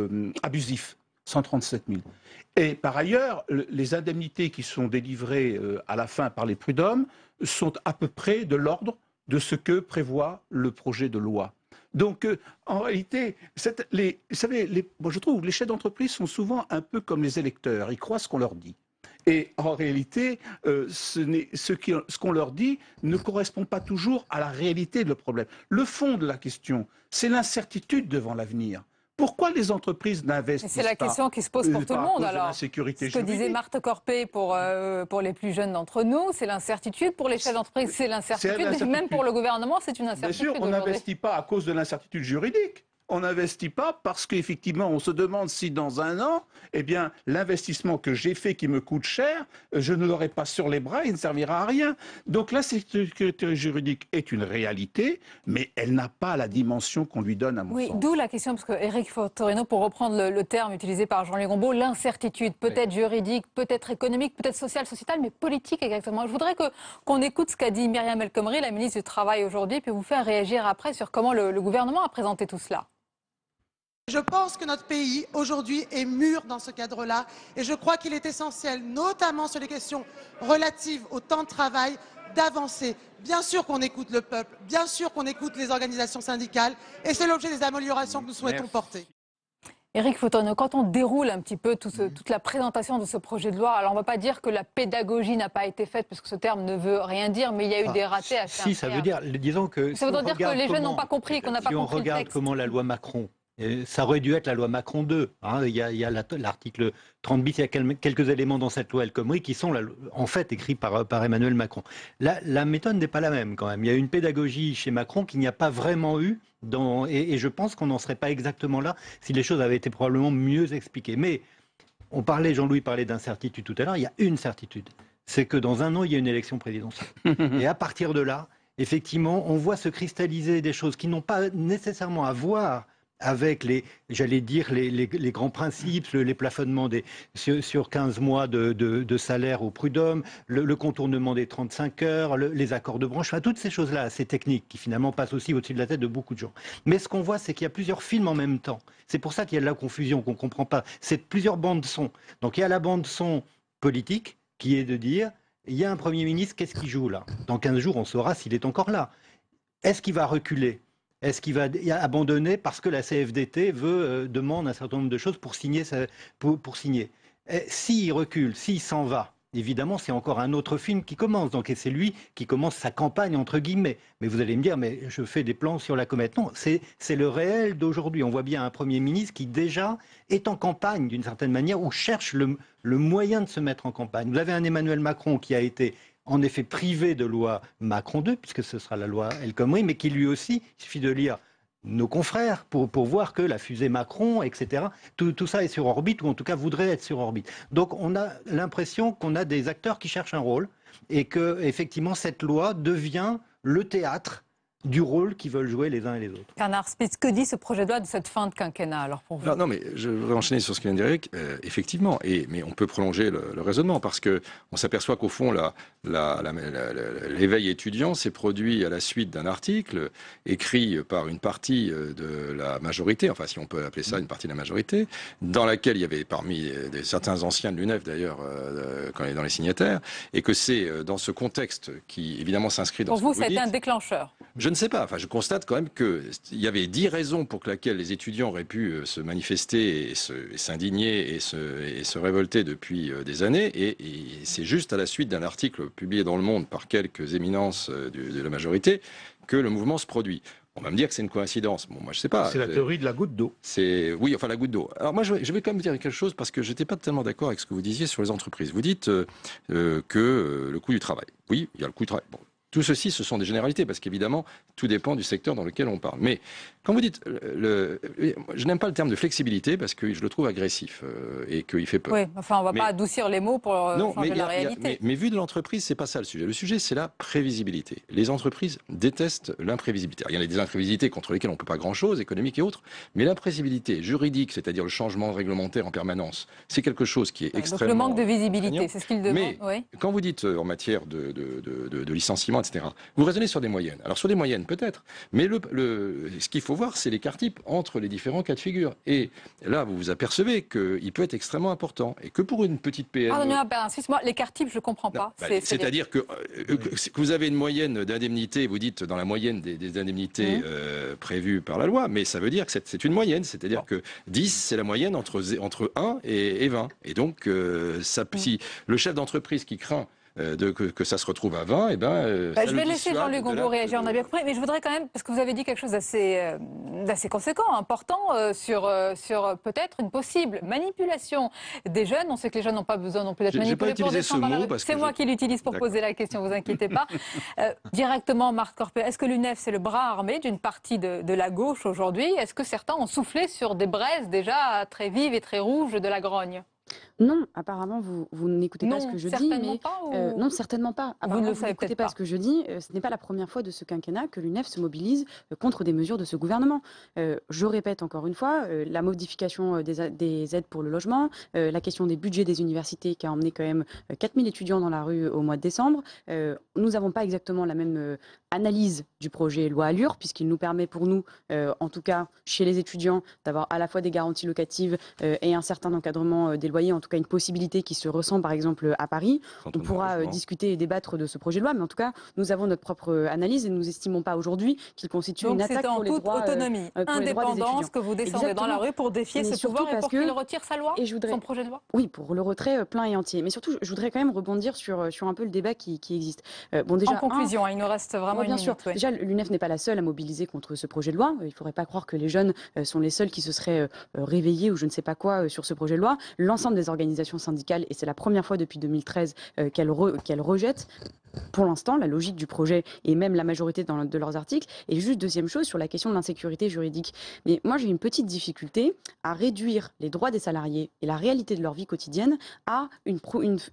abusif. 137 000. Et par ailleurs, les indemnités qui sont délivrées euh, à la fin par les prud'hommes sont à peu près de l'ordre de ce que prévoit le projet de loi. Donc, euh, en réalité, les, vous savez, les, je trouve que les chefs d'entreprise sont souvent un peu comme les électeurs. Ils croient ce qu'on leur dit. Et en réalité, euh, ce, qu'on leur dit ne correspond pas toujours à la réalité de le problème. Le fond de la question, c'est l'incertitude devant l'avenir. Pourquoi les entreprises n'investissent pas C'est la question qui se pose pour euh, tout le monde alors. Ce que disait Marthe Corpé pour, euh, pour les plus jeunes d'entre nous, c'est l'incertitude. Pour les chefs d'entreprise, c'est l'incertitude. Même pour le gouvernement, c'est une incertitude. Bien sûr, on n'investit pas à cause de l'incertitude juridique on n'investit pas parce qu'effectivement, on se demande si dans un an, eh l'investissement que j'ai fait qui me coûte cher, euh, je ne l'aurai pas sur les bras, il ne servira à rien. Donc la sécurité juridique est une réalité, mais elle n'a pas la dimension qu'on lui donne à mon oui, d'où la question, parce que Eric pour reprendre le, terme utilisé par jean luc Gombeau, l'incertitude, peut-être juridique, peut-être économique, peut-être sociale, sociétale, mais politique exactement. Je voudrais qu'on écoute ce qu'a dit Myriam El Khomri, la ministre du Travail aujourd'hui, puis vous faire réagir après sur comment le gouvernement a présenté tout cela. Je pense que notre pays, aujourd'hui, est mûr dans ce cadre-là. Et je crois qu'il est essentiel, notamment sur les questions relatives au temps de travail, d'avancer. Bien sûr qu'on écoute le peuple, bien sûr qu'on écoute les organisations syndicales. Et c'est l'objet des améliorations que nous souhaitons porter. Éric Fautonneau, quand on déroule un petit peu mm. toute la présentation de ce projet de loi, alors on ne va pas dire que la pédagogie n'a pas été faite, parce que ce terme ne veut rien dire, mais il y a eu ah, des ratés à faire. Si, ça veut dire, que. les jeunes n'ont pas compris, qu'on n'a pas compris. on regarde comment la loi Macron ça aurait dû être la loi Macron 2. Hein. Il y a, l'article 30 bis, il y a quelques éléments dans cette loi El Khomri qui sont en fait écrits par, Emmanuel Macron. La, méthode n'est pas la même quand même. Il y a une pédagogie chez Macron qu'il n'y a pas vraiment eu. Dans, et, je pense qu'on n'en serait pas exactement là si les choses avaient été probablement mieux expliquées. Mais on parlait, Jean-Louis parlait d'incertitude tout à l'heure, il y a une certitude, c'est que dans un an, il y a une élection présidentielle. et à partir de là, effectivement, on voit se cristalliser des choses qui n'ont pas nécessairement à voir avec les, j'allais dire, les, grands principes, les plafonnements sur, 15 mois de, salaire au prud'homme, le, contournement des 35 heures, les accords de branche, toutes ces choses-là, ces techniques, qui finalement passent aussi au-dessus de la tête de beaucoup de gens. Mais ce qu'on voit, c'est qu'il y a plusieurs films en même temps. C'est pour ça qu'il y a de la confusion, qu'on ne comprend pas. C'est plusieurs bandes son. Donc il y a la bande-son politique, qui est de dire, il y a un Premier ministre, qu'est-ce qu'il joue là Dans 15 jours, on saura s'il est encore là. Est-ce qu'il va reculer est-ce qu'il va abandonner parce que la CFDT euh, demande un certain nombre de choses pour signer eh, S'il recule, s'il s'en va, Évidemment, c'est encore un autre film qui commence. Donc, et c'est lui qui commence sa campagne, entre guillemets. Mais vous allez me dire, mais je fais des plans sur la comète. Non, c'est, le réel d'aujourd'hui. On voit bien un Premier ministre qui, déjà, est en campagne, d'une certaine manière, ou cherche le moyen de se mettre en campagne. Vous avez un Emmanuel Macron qui a été en effet privé de loi Macron 2, puisque ce sera la loi El Khomri, mais qui lui aussi, il suffit de lire nos confrères pour, pour voir que la fusée Macron, etc., tout, tout, ça est sur orbite, ou en tout cas voudrait être sur orbite. Donc on a l'impression qu'on a des acteurs qui cherchent un rôle et que, effectivement, cette loi devient le théâtre du rôle qu'ils veulent jouer les uns et les autres. Bernard Spitz, que dit ce projet de loi de cette fin de quinquennat alors pour vous non, non, mais je vais enchaîner sur ce que vient de euh, effectivement, et, mais on peut prolonger le, raisonnement parce que on s'aperçoit qu'au fond, l'éveil étudiant s'est produit à la suite d'un article écrit par une partie euh, de la majorité, enfin si on peut appeler ça une partie de la majorité, dans laquelle il y avait parmi euh, des, certains anciens de l'UNEF d'ailleurs quand il est dans les signataires, et que c'est dans ce contexte qui évidemment s'inscrit dans. ce vous, que vous, un déclencheur je ne sais pas. Enfin, je constate quand même qu'il y avait dix raisons pour lesquelles les étudiants auraient pu euh, se manifester et s'indigner et, se, révolter depuis euh, des années. Et, c'est juste à la suite d'un article publié dans Le Monde par quelques éminences euh, de, la majorité que le mouvement se produit. On va me dire que c'est une coïncidence. Bon, moi, je sais pas. C'est la théorie de la goutte d'eau. C'est oui, enfin la goutte d'eau. Alors moi, je vais, quand même dire quelque chose parce que j'étais pas tellement d'accord avec ce que vous disiez sur les entreprises. Vous dites que le coût du travail. Oui, il y a le coût du travail. Tout ceci, ce sont des généralités, parce qu'évidemment, tout dépend du secteur dans lequel on parle. Mais quand vous dites, euh, le, je n'aime pas le terme de flexibilité parce que je le trouve agressif euh, et qu'il fait peur. Oui, enfin, on ne va pas adoucir les mots pour euh, la réalité. mais, vu de l'entreprise, c'est pas ça le sujet. Le sujet, c'est la prévisibilité. Les entreprises détestent l'imprévisibilité. Il y en a des imprévisibilités contre lesquelles on ne peut pas grand-chose, économique et autres, mais l'imprévisibilité juridique, c'est-à-dire le changement réglementaire en permanence, c'est quelque chose qui est extrêmement. Donc le manque de visibilité, c'est ce qu'il demande. Mais quand vous dites en matière de, de, licenciement, etc., vous raisonnez sur des moyennes. Alors sur des moyennes, peut-être, mais ce qu'il faut faut voir, c'est l'écart type entre les différents cas de figure. Et là, vous vous apercevez qu'il peut être extrêmement important. Et que pour une petite PME... non, moi ben, excuse-moi, l'écart type, je ne comprends pas. Bah, c'est-à-dire euh, euh, que, vous avez une moyenne d'indemnité, vous dites dans la moyenne des, indemnités mhm. euh, prévues par la loi, mais ça veut dire que c'est une moyenne. C'est-à-dire que 10, c'est la moyenne entre, entre 1 et, 20. Et donc, ça, mhm. si le chef d'entreprise qui craint euh, que, ça se retrouve avant, et eh ben, euh, bah, je vais laisser Jean-Luc Gondou réagir, on a bien compris, mais je voudrais quand même, parce que vous avez dit quelque chose d'assez euh, conséquent, important, sur, sur peut-être une possible manipulation des jeunes. On sait que les jeunes n'ont pas besoin non plus d'être manipulés pas pour ce mot parce C'est moi qui l'utilise pour poser la question, vous inquiétez pas. directement, Marc Corpé, est-ce que l'UNEF, c'est le bras armé d'une partie de, de la gauche aujourd'hui Est-ce que certains ont soufflé sur des braises déjà très vives et très rouges de la grogne non, apparemment, vous, vous n'écoutez pas ce que je dis. Mais, pas, euh, non, certainement pas. vous, ne n'écoutez pas, ce que je dis. Euh, ce n'est pas la première fois de ce quinquennat que l'UNEF se mobilise euh, contre des mesures de ce gouvernement. je répète encore une fois, la modification des, aides pour le logement, la question des budgets des universités qui a emmené quand même 4000 étudiants dans la rue au mois de décembre. nous n'avons pas exactement la même analyse du projet loi Allure, puisqu'il nous permet pour nous, en tout cas chez les étudiants, d'avoir à la fois des garanties locatives et un certain encadrement des loyers, en une possibilité qui se ressent par exemple à Paris. on, pourra euh, discuter et débattre de ce projet de loi, mais en tout cas, nous avons notre propre euh, analyse et nous estimons pas aujourd'hui qu'il constitue une attaque en pour les droits, euh, autonomie, euh, indépendance que vous descendez dans la rue pour défier ce pouvoir et pour qu'il retire sa loi, et je voudrais, son projet de loi. Oui, pour le retrait plein et entier. Mais surtout, je voudrais quand même rebondir sur sur un peu le débat qui, existe. bon, déjà, en conclusion, hein, il nous reste vraiment bien sûr. Déjà, l'UNEF n'est pas la seule à mobiliser contre ce projet de loi. Il ne faudrait pas croire que les jeunes sont les seuls qui se seraient réveillés ou je ne sais pas quoi sur ce projet de loi. L'ensemble des organisation syndicale et c'est la première fois depuis 2013 euh, qu'elle rejette pour l'instant la logique du projet et même la majorité dans, de leurs articles. Et juste deuxième chose, sur la question de l'insécurité juridique. Mais moi, j'ai une petite difficulté à réduire les droits des salariés et la réalité de leur vie quotidienne à une,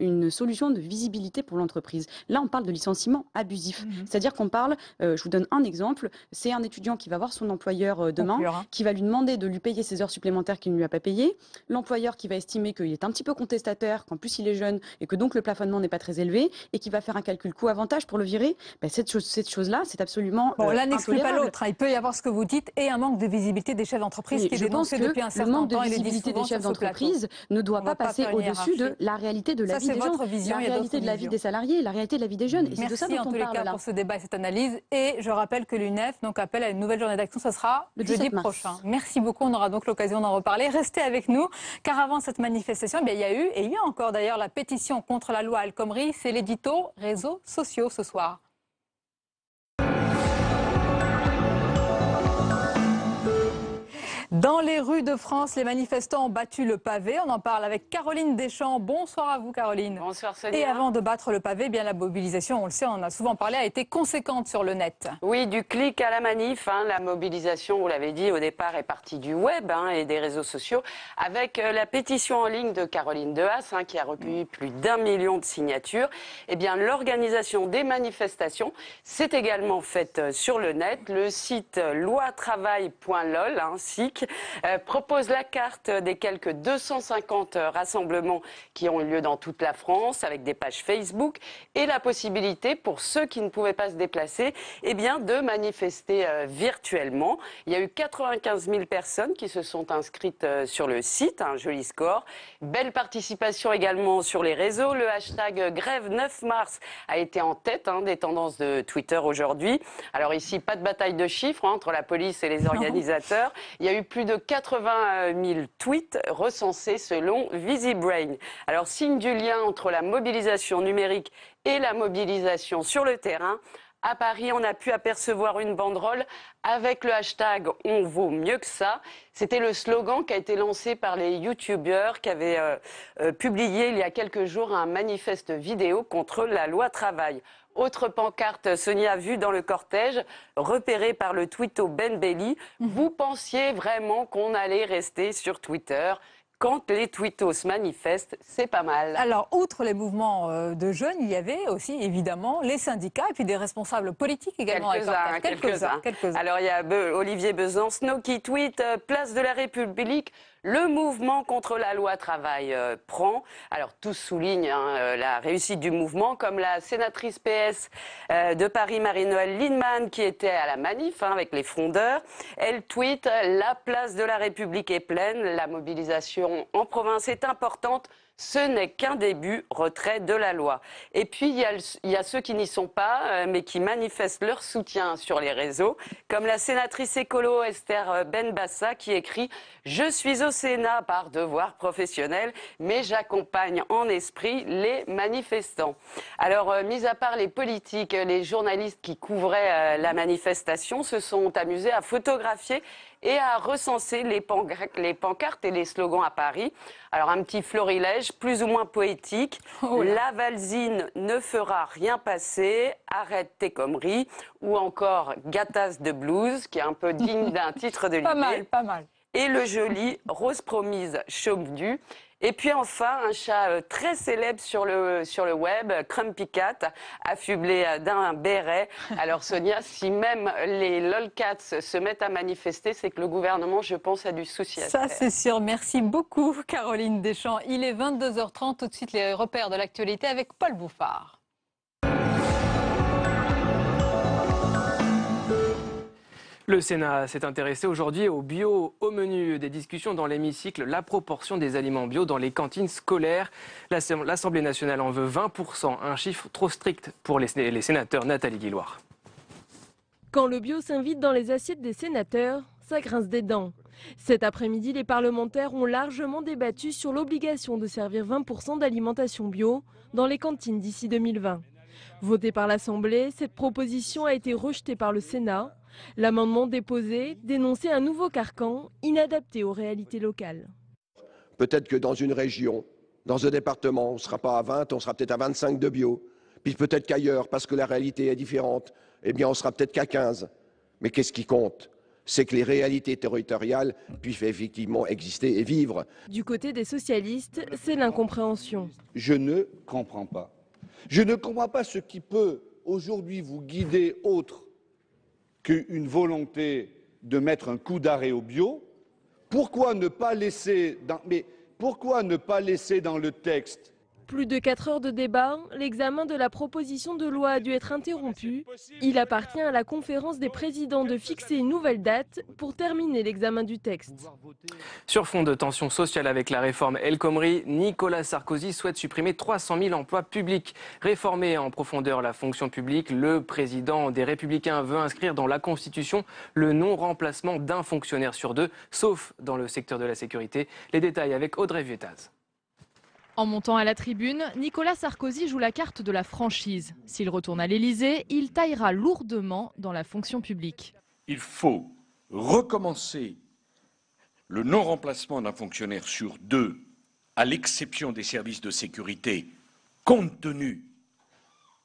une, solution de visibilité pour l'entreprise. Là, on parle de licenciement abusif. Mhm. C'est-à-dire qu'on parle, euh, je vous donne un exemple, c'est un étudiant qui va voir son employeur euh, demain, hein. qui va lui demander de lui payer ses heures supplémentaires qu'il ne lui a pas payé L'employeur qui va estimer qu'il est un petit peu contestateur, qu'en plus il est jeune et que donc le plafonnement n'est pas très élevé et qui va faire un calcul coût-avantage pour le virer, ben, cette chose-là, cette chose c'est absolument. Bon, euh, l'un n'exclut pas l'autre. Il peut y avoir ce que vous dites et un manque de visibilité des chefs d'entreprise qui est dénoncé depuis un certain temps. Le manque de visibilité des chefs d'entreprise ne doit pas passer au-dessus de la réalité de la vie des gens, vision, la réalité de la vie des salariés, la réalité de la vie des jeunes. Merci en tous les cas pour ce débat et cette analyse. Et je rappelle que l'UNEF donc appelle à une nouvelle journée d'action. Ce sera le jeudi prochain. Merci beaucoup. On aura donc l'occasion d'en reparler. Restez avec nous car avant cette manifestation il y a eu, et il y a encore d'ailleurs, la pétition contre la loi al Khomri. C'est l'édito réseaux sociaux ce soir. Dans les rues de France, les manifestants ont battu le pavé. On en parle avec Caroline Deschamps. Bonsoir à vous, Caroline. Bonsoir, Sonia. Et avant de battre le pavé, eh bien la mobilisation, on le sait, on en a souvent parlé, a été conséquente sur le net. Oui, du clic à la manif. Hein. La mobilisation, vous l'avez dit, au départ est partie du web hein, et des réseaux sociaux, avec euh, la pétition en ligne de Caroline Dehas, hein, qui a recueilli plus d'un million de signatures. Eh bien, l'organisation des manifestations s'est également faite euh, sur le net. Le site euh, loi-travail.lol, ainsi euh, propose la carte des quelques 250 euh, rassemblements qui ont eu lieu dans toute la France avec des pages Facebook et la possibilité pour ceux qui ne pouvaient pas se déplacer et eh bien, de manifester euh, virtuellement. Il y a eu 95 000 personnes qui se sont inscrites sur le site, un hein, joli score. Belle participation également sur les réseaux. Le hashtag grève 9 mars a été en tête hein, des tendances de Twitter aujourd'hui. Alors ici, pas de bataille de chiffres hein, entre la police et les organisateurs. Il y a eu plus de 80 000 tweets recensés selon VisiBrain. Alors, signe du lien entre la mobilisation numérique et la mobilisation sur le terrain, à Paris, on a pu apercevoir une banderole avec le hashtag On vaut mieux que ça. C'était le slogan qui a été lancé par les youtubeurs qui avaient euh, euh, publié il y a quelques jours un manifeste vidéo contre la loi travail. Autre pancarte, Sonia Vu dans le cortège, repérée par le twitto Ben Belli. Mhm. Vous pensiez vraiment qu'on allait rester sur Twitter quand les se manifestent, c'est pas mal. Alors, outre les mouvements euh, de jeunes, il y avait aussi évidemment les syndicats et puis des responsables politiques également. Quelques-uns. Quelques Alors, il y a Olivier Besancenot qui tweet euh, Place de la République, le mouvement contre la loi travail euh, prend. Alors tous soulignent hein, euh, la réussite du mouvement, comme la sénatrice PS euh, de Paris, Marie-Noël Lindemann, qui était à la manif hein, avec les frondeurs. Elle tweet La place de la République est pleine, la mobilisation en province est importante. Ce n'est qu'un début, retrait de la loi. Et puis, il y a, ceux qui n'y sont pas, euh, mais qui manifestent leur soutien sur les réseaux, comme la sénatrice écolo Esther euh, Benbassa qui écrit Je suis au Sénat par devoir professionnel, mais j'accompagne en esprit les manifestants. Alors, euh, mis à part les politiques, les journalistes qui couvraient la manifestation se sont amusés à photographier et à recenser les, pancartes et les slogans à Paris. Alors un petit florilège plus ou moins poétique. Oh la Valzine ne fera rien passer, arrête tes comries ou encore Gatas de blues, qui est un peu digne d'un titre de Pas mal, pas mal. Et le joli Rose promise, Chocdu. du ». Et puis enfin, un chat euh, très célèbre sur le, web, Crumpy Cat, affublé euh, d'un béret. Alors Sonia, si même les lolcats se mettent à manifester, c'est que le gouvernement, je pense, a du souci à Ça, c'est sûr. Merci beaucoup, Caroline Deschamps. Il est 22h30, tout de suite les repères de l'actualité avec Paul Bouffard. Le Sénat s'est intéressé aujourd'hui au bio au menu des discussions dans l'hémicycle, la proportion des aliments bio dans les cantines scolaires. L'Assemblée nationale en veut 20%, un chiffre trop strict pour les sénateurs Nathalie Guilloire. Quand le bio s'invite dans les assiettes des sénateurs, ça grince des dents. Cet après-midi, les parlementaires ont largement débattu sur l'obligation de servir 20% d'alimentation bio dans les cantines d'ici 2020. Votée par l'Assemblée, cette proposition a été rejetée par le Sénat L'amendement déposé dénonçait un nouveau carcan inadapté aux réalités locales. Peut-être que dans une région, dans un département, on ne sera pas à 20, on sera peut-être à 25 de bio. Puis peut-être qu'ailleurs, parce que la réalité est différente, eh bien on sera peut-être qu'à 15. Mais qu'est-ce qui compte c'est que les réalités territoriales puissent effectivement exister et vivre. Du côté des socialistes, c'est l'incompréhension. Je ne comprends pas. Je ne comprends pas ce qui peut aujourd'hui vous guider autre qu'une volonté de mettre un coup d'arrêt au bio. Pourquoi ne pas laisser dans, pourquoi ne pas laisser dans le texte plus de 4 heures de débat, l'examen de la proposition de loi a dû être interrompu. Il appartient à la conférence des présidents de fixer une nouvelle date pour terminer l'examen du texte. Sur fond de tensions sociales avec la réforme El Khomri, Nicolas Sarkozy souhaite supprimer 300 000 emplois publics. Réformer en profondeur la fonction publique, le président des Républicains veut inscrire dans la Constitution le non-remplacement d'un fonctionnaire sur deux, sauf dans le secteur de la sécurité. Les détails avec Audrey Vietaz. En montant à la tribune, Nicolas Sarkozy joue la carte de la franchise. S'il retourne à l'Élysée, il taillera lourdement dans la fonction publique. Il faut recommencer le non-remplacement d'un fonctionnaire sur deux, à l'exception des services de sécurité, compte tenu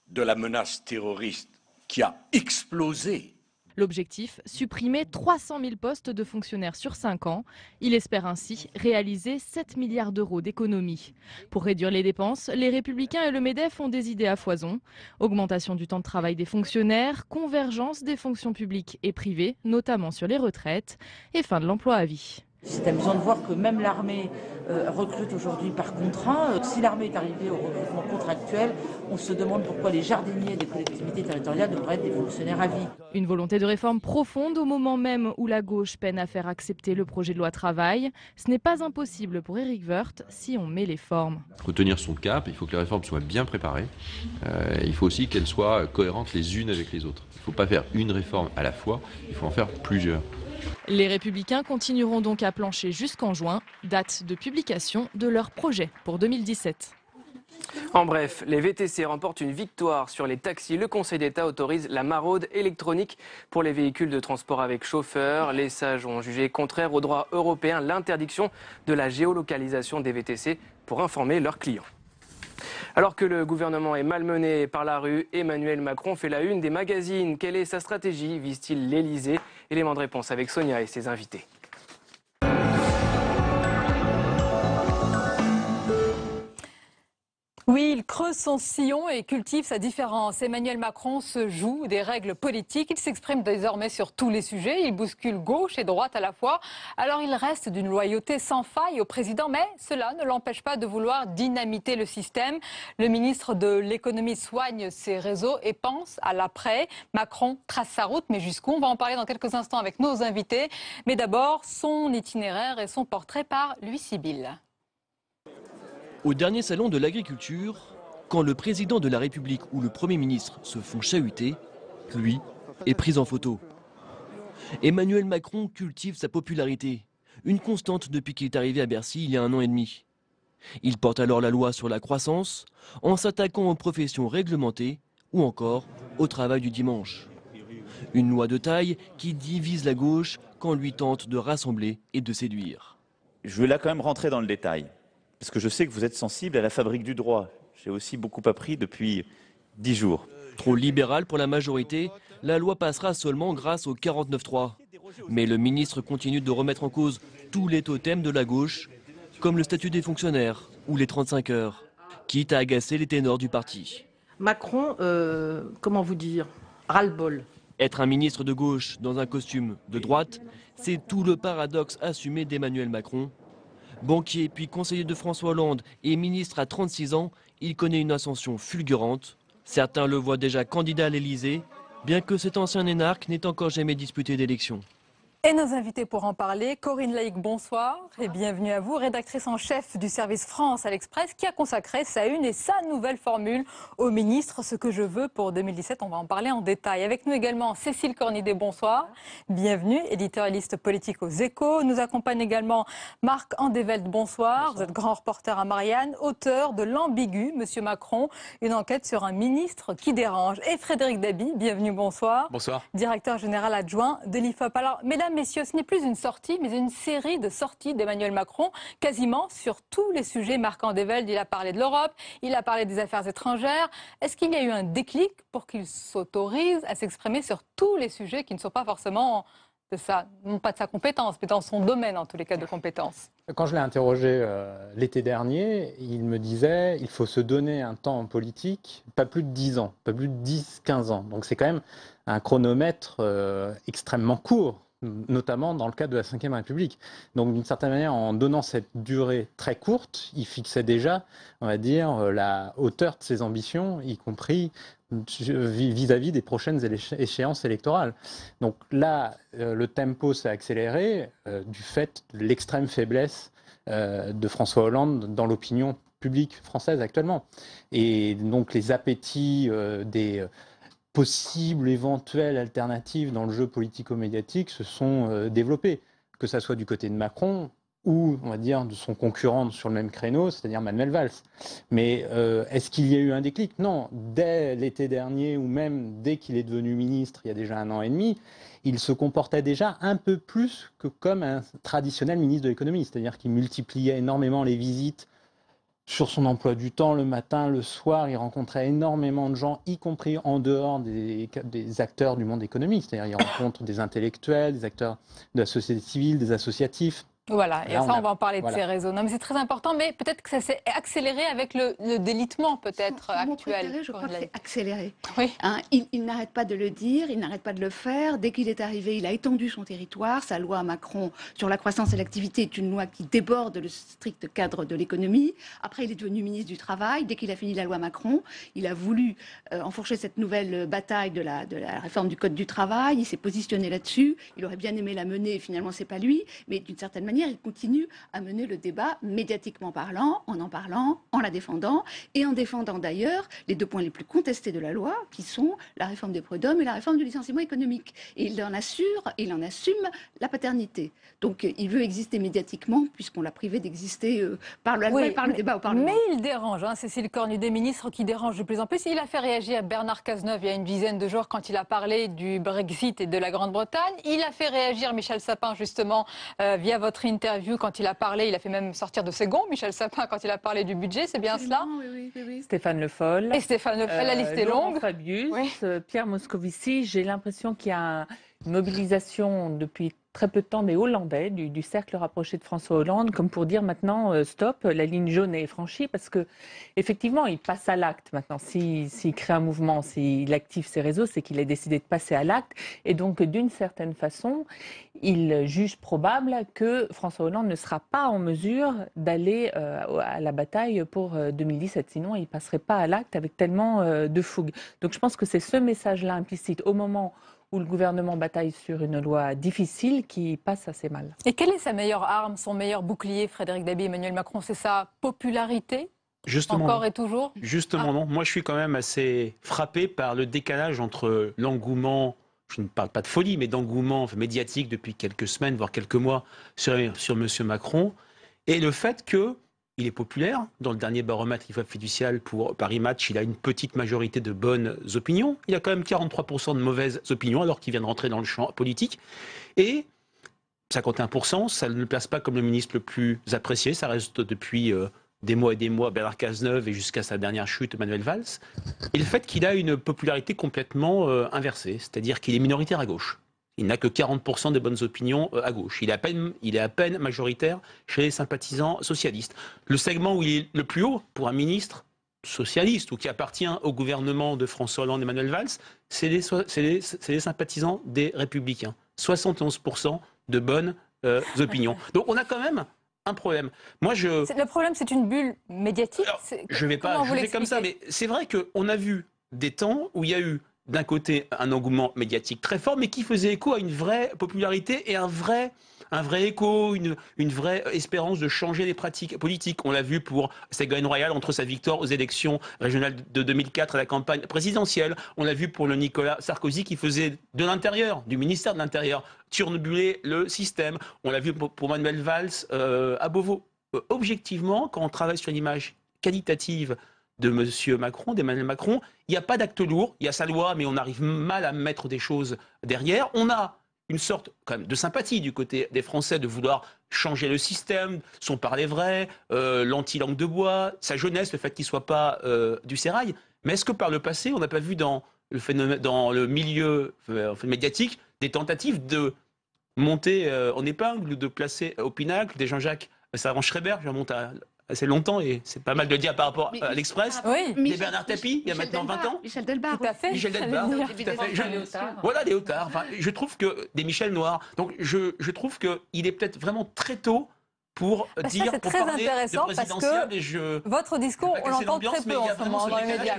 de la menace terroriste qui a explosé L'objectif, supprimer 300 000 postes de fonctionnaires sur 5 ans. Il espère ainsi réaliser 7 milliards d'euros d'économies. Pour réduire les dépenses, les Républicains et le MEDEF ont des idées à foison. Augmentation du temps de travail des fonctionnaires, convergence des fonctions publiques et privées, notamment sur les retraites, et fin de l'emploi à vie. C'est amusant de voir que même l'armée euh, recrute aujourd'hui par contrat. Euh, si l'armée est arrivée au recrutement contractuel, on se demande pourquoi les jardiniers des collectivités territoriales devraient être des fonctionnaires à vie. Une volonté de réforme profonde au moment même où la gauche peine à faire accepter le projet de loi travail. Ce n'est pas impossible pour Éric Woerth si on met les formes. Il faut tenir son cap, il faut que les réformes soient bien préparées. Euh, il faut aussi qu'elles soient cohérentes les unes avec les autres. Il ne faut pas faire une réforme à la fois, il faut en faire plusieurs. Les républicains continueront donc à plancher jusqu'en juin, date de publication de leur projet pour 2017. En bref, les VTC remportent une victoire sur les taxis. Le Conseil d'État autorise la maraude électronique pour les véhicules de transport avec chauffeur. Les sages ont jugé contraire au droit européen l'interdiction de la géolocalisation des VTC pour informer leurs clients. Alors que le gouvernement est malmené par la rue, Emmanuel Macron fait la une des magazines. Quelle est sa stratégie Vise-t-il l'Elysée Élément de réponse avec Sonia et ses invités. Oui, il creuse son sillon et cultive sa différence. Emmanuel Macron se joue des règles politiques. Il s'exprime désormais sur tous les sujets. Il bouscule gauche et droite à la fois. Alors il reste d'une loyauté sans faille au président, mais cela ne l'empêche pas de vouloir dynamiter le système. Le ministre de l'économie soigne ses réseaux et pense à l'après. Macron trace sa route, mais jusqu'où On va en parler dans quelques instants avec nos invités. Mais d'abord, son itinéraire et son portrait par Louis Sibylle. Au dernier salon de l'agriculture, quand le président de la République ou le Premier ministre se font chahuter, lui est pris en photo. Emmanuel Macron cultive sa popularité, une constante depuis qu'il est arrivé à Bercy il y a un an et demi. Il porte alors la loi sur la croissance en s'attaquant aux professions réglementées ou encore au travail du dimanche. Une loi de taille qui divise la gauche quand lui tente de rassembler et de séduire. Je vais là quand même rentrer dans le détail parce que je sais que vous êtes sensible à la fabrique du droit. J'ai aussi beaucoup appris depuis dix jours. Trop libéral pour la majorité, la loi passera seulement grâce au 49-3. Mais le ministre continue de remettre en cause tous les totems de la gauche, comme le statut des fonctionnaires ou les 35 heures, quitte à agacer les ténors du parti. Macron, euh, comment vous dire, ras-le-bol. Être un ministre de gauche dans un costume de droite, c'est tout le paradoxe assumé d'Emmanuel Macron, Banquier puis conseiller de François Hollande et ministre à 36 ans, il connaît une ascension fulgurante. Certains le voient déjà candidat à l'Elysée, bien que cet ancien énarque n'ait encore jamais disputé d'élection. Et nos invités pour en parler, Corinne Laïc, bonsoir et bienvenue à vous, rédactrice en chef du service France à l'Express qui a consacré sa une et sa nouvelle formule au ministre Ce que je veux pour 2017. On va en parler en détail. Avec nous également Cécile Cornidet, bonsoir, bienvenue, éditorialiste politique aux Échos. Nous accompagne également Marc Andeveld, bonsoir. Vous êtes grand reporter à Marianne, auteur de L'ambigu, Monsieur Macron, une enquête sur un ministre qui dérange. Et Frédéric Dabi, bienvenue, bonsoir. Bonsoir. Directeur général adjoint de l'IFOP. Alors, mesdames, Messieurs, ce n'est plus une sortie, mais une série de sorties d'Emmanuel Macron, quasiment sur tous les sujets marquants d'Eveld. Il a parlé de l'Europe, il a parlé des affaires étrangères. Est-ce qu'il y a eu un déclic pour qu'il s'autorise à s'exprimer sur tous les sujets qui ne sont pas forcément de sa, non pas de sa compétence, mais dans son domaine en tous les cas de compétence Quand je l'ai interrogé euh, l'été dernier, il me disait il faut se donner un temps en politique, pas plus de 10 ans, pas plus de 10-15 ans. Donc c'est quand même un chronomètre euh, extrêmement court notamment dans le cadre de la Ve République. Donc d'une certaine manière, en donnant cette durée très courte, il fixait déjà, on va dire, euh, la hauteur de ses ambitions, y compris euh, vis-à-vis des prochaines échéances électorales. Donc là, euh, le tempo s'est accéléré du fait de l'extrême faiblesse de François Hollande dans l'opinion publique française actuellement. Et donc les appétits des possibles, éventuelles alternatives dans le jeu politico-médiatique se sont euh, développées, que ça soit du côté de Macron ou, on va dire, de son concurrent sur le même créneau, c'est-à-dire Manuel Valls. Mais euh, est-ce qu'il y a eu un déclic Non. Dès l'été dernier, ou même dès qu'il est devenu ministre, il y a déjà un an et demi, il se comportait déjà un peu plus que comme un traditionnel ministre de l'économie, c'est-à-dire qu'il multipliait énormément les visites sur son emploi du temps, le matin, le soir, il rencontrait énormément de gens, y compris en dehors des, acteurs du monde économique. C'est-à-dire, il rencontre des intellectuels, des acteurs de la société civile, des associatifs. Voilà, et, ça, on, va en parler de ces réseaux. Non, mais c'est très important, mais peut-être que ça s'est accéléré avec le, délitement peut-être actuel. je crois que c'est accéléré. Hein, il, n'arrête pas de le dire, il n'arrête pas de le faire. Dès qu'il est arrivé, il a étendu son territoire. Sa loi Macron sur la croissance et l'activité est une loi qui déborde le strict cadre de l'économie. Après, il est devenu ministre du Travail. Dès qu'il a fini la loi Macron, il a voulu euh, enfourcher cette nouvelle bataille de la, de la réforme du Code du travail. Il s'est positionné là-dessus. Il aurait bien aimé la mener, finalement, c'est pas lui. Mais d'une certaine manière, il continue à mener le débat médiatiquement parlant, en en parlant, en la défendant, et en défendant d'ailleurs les deux points les plus contestés de la loi, qui sont la réforme des prud'hommes et la réforme du licenciement économique. Et il en assure, il en assume la paternité. Donc il veut exister médiatiquement, puisqu'on l'a privé d'exister euh, par la par le débat au Parlement. Mais il dérange, hein, Cécile Cornu, des ministres qui dérange de plus en plus. Il a fait réagir à Bernard Cazeneuve il y a une dizaine de jours quand il a parlé du Brexit et de la Grande-Bretagne. Il a fait réagir Michel Sapin, justement, euh, via votre interview, quand il a parlé, il a fait même sortir de ses gonds Michel Sapin quand il a parlé du budget, c'est bien cela Stéphane Le Foll. Et Stéphane Le Foll, la liste est euh, longue. Fabius, Pierre Moscovici, j'ai l'impression qu'il y a un mobilisation depuis très peu de temps des Hollandais, du, cercle rapproché de François Hollande, comme pour dire maintenant euh, stop, la ligne jaune est franchie, parce que effectivement, il passe à l'acte maintenant. S'il crée un mouvement, s'il active ses réseaux, c'est qu'il a décidé de passer à l'acte. Et donc, d'une certaine façon, il juge probable que François Hollande ne sera pas en mesure d'aller euh, à la bataille pour 2017. Euh, Sinon, il ne passerait pas à l'acte avec tellement de fougue. Donc, je pense que c'est ce message-là implicite au moment où le gouvernement bataille sur une loi difficile qui passe assez mal. Et quelle est sa meilleure arme, son meilleur bouclier, Frédéric Dabi, Emmanuel Macron C'est sa popularité Justement, Encore et toujours Justement, non. Ah. Moi, je suis quand même assez frappé par le décalage entre l'engouement, je ne parle pas de folie, mais d'engouement médiatique depuis quelques semaines, voire quelques mois, sur, sur M. Macron, et le fait que il est populaire. Dans le dernier baromètre IFOP fiducial pour Paris Match, il a une petite majorité de bonnes opinions. Il a quand même 43% de mauvaises opinions alors qu'il vient de rentrer dans le champ politique. Et 51%, ça ne le place pas comme le ministre le plus apprécié. Ça reste depuis euh, des mois et des mois Bernard Cazeneuve et jusqu'à sa dernière chute Manuel Valls. Et le fait qu'il a une popularité complètement euh, inversée, c'est-à-dire qu'il est minoritaire à gauche. Il n'a que 40% des bonnes opinions euh, à gauche. Il est à, peine, il est à peine majoritaire chez les sympathisants socialistes. Le segment où il est le plus haut pour un ministre socialiste ou qui appartient au gouvernement de François Hollande et Emmanuel Valls, c'est les, sympathisants des Républicains. 71% de bonnes euh, opinions. Donc on a quand même un problème. Moi, je... Le problème, c'est une bulle médiatique. je ne vais pas juger comme ça, mais c'est vrai qu'on a vu des temps où il y a eu d'un côté un engouement médiatique très fort, mais qui faisait écho à une vraie popularité et un vrai, un vrai écho, une, une vraie espérance de changer les pratiques politiques. On l'a vu pour Ségolène Royal entre sa victoire aux élections régionales de 2004 et la campagne présidentielle. On l'a vu pour le Nicolas Sarkozy qui faisait de l'intérieur, du ministère de l'Intérieur, turbuler le système. On l'a vu pour, Manuel Valls euh, à Beauvau. Euh, objectivement, quand on travaille sur une image qualitative, de M. Macron, d'Emmanuel Macron. Il n'y a pas d'acte lourd, il y a sa loi, mais on arrive mal à mettre des choses derrière. On a une sorte quand de sympathie du côté des Français de vouloir changer le système, son parler vrai, euh, l'anti-langue de bois, sa jeunesse, le fait qu'il ne soit pas euh, du sérail. Mais est-ce que par le passé, on n'a pas vu dans le, phénomène, dans le milieu euh, médiatique des tentatives de monter en épingle, de placer au pinacle des Jean-Jacques Savant-Schreiber, je remonte à, c'est longtemps, et c'est pas mal de dire par rapport à l'Express. Oui. Bernard Tapie, il y a maintenant 20 ans. Michel Delbar. Tout à fait. Michel Delbar. voilà, des Enfin, je trouve que des Michel Noir. Donc, je, je trouve qu'il est peut-être vraiment très tôt pour bah, dire très intéressant parce que votre discours on l'entend très peu en ce moment dans les médias.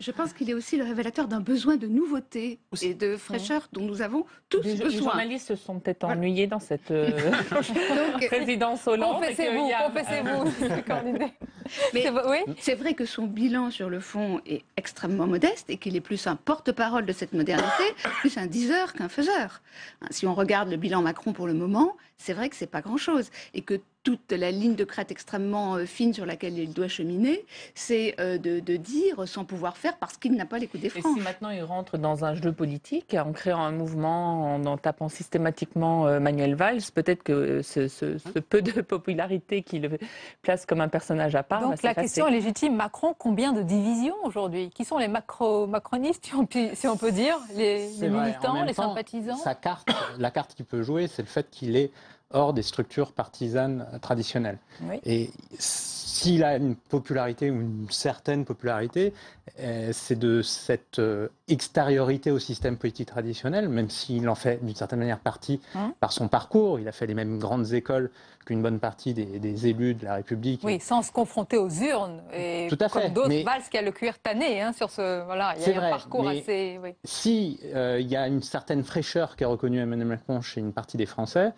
Je, pense qu'il est aussi le révélateur d'un besoin de nouveauté et de fraîcheur dont nous avons tous besoin. Les journalistes se sont peut-être ennuyés dans cette euh, Donc, présidence Hollande. Confessez-vous, confessez-vous, c'est vrai que son bilan sur le fond est extrêmement modeste et qu'il est plus un porte-parole de cette modernité, plus un diseur qu'un faiseur. Hein, si on regarde le bilan Macron pour le moment, c'est vrai que c'est pas grand-chose et que toute la ligne de crête extrêmement euh, fine sur laquelle il doit cheminer, c'est euh, de, dire sans pouvoir faire parce qu'il n'a pas les coups des Et si maintenant il rentre dans un jeu politique en créant un mouvement, en, en tapant systématiquement euh, Manuel Valls, peut-être que ce, hein peu de popularité qu'il place comme un personnage à part. Donc bah, la question est légitime, Macron, combien de divisions aujourd'hui Qui sont les macro, macronistes, si on, peut, dire Les, militants, les sympathisants Sa carte, la carte qu'il peut jouer, c'est le fait qu'il est hors des structures partisanes traditionnelles. Et s'il a une popularité ou une certaine popularité, eh, c'est de cette euh, extériorité au système politique traditionnel, même s'il en fait d'une certaine manière partie hein par son parcours. Il a fait les mêmes grandes écoles qu'une bonne partie des, élus de la République. Oui, sans se confronter aux urnes. Et Tout à fait. Comme d'autres, mais... qui a le cuir tanné hein, sur ce. Voilà, il y a un parcours assez. Si euh, il y a une certaine fraîcheur qui est reconnue à Emmanuel Macron chez une partie des Français,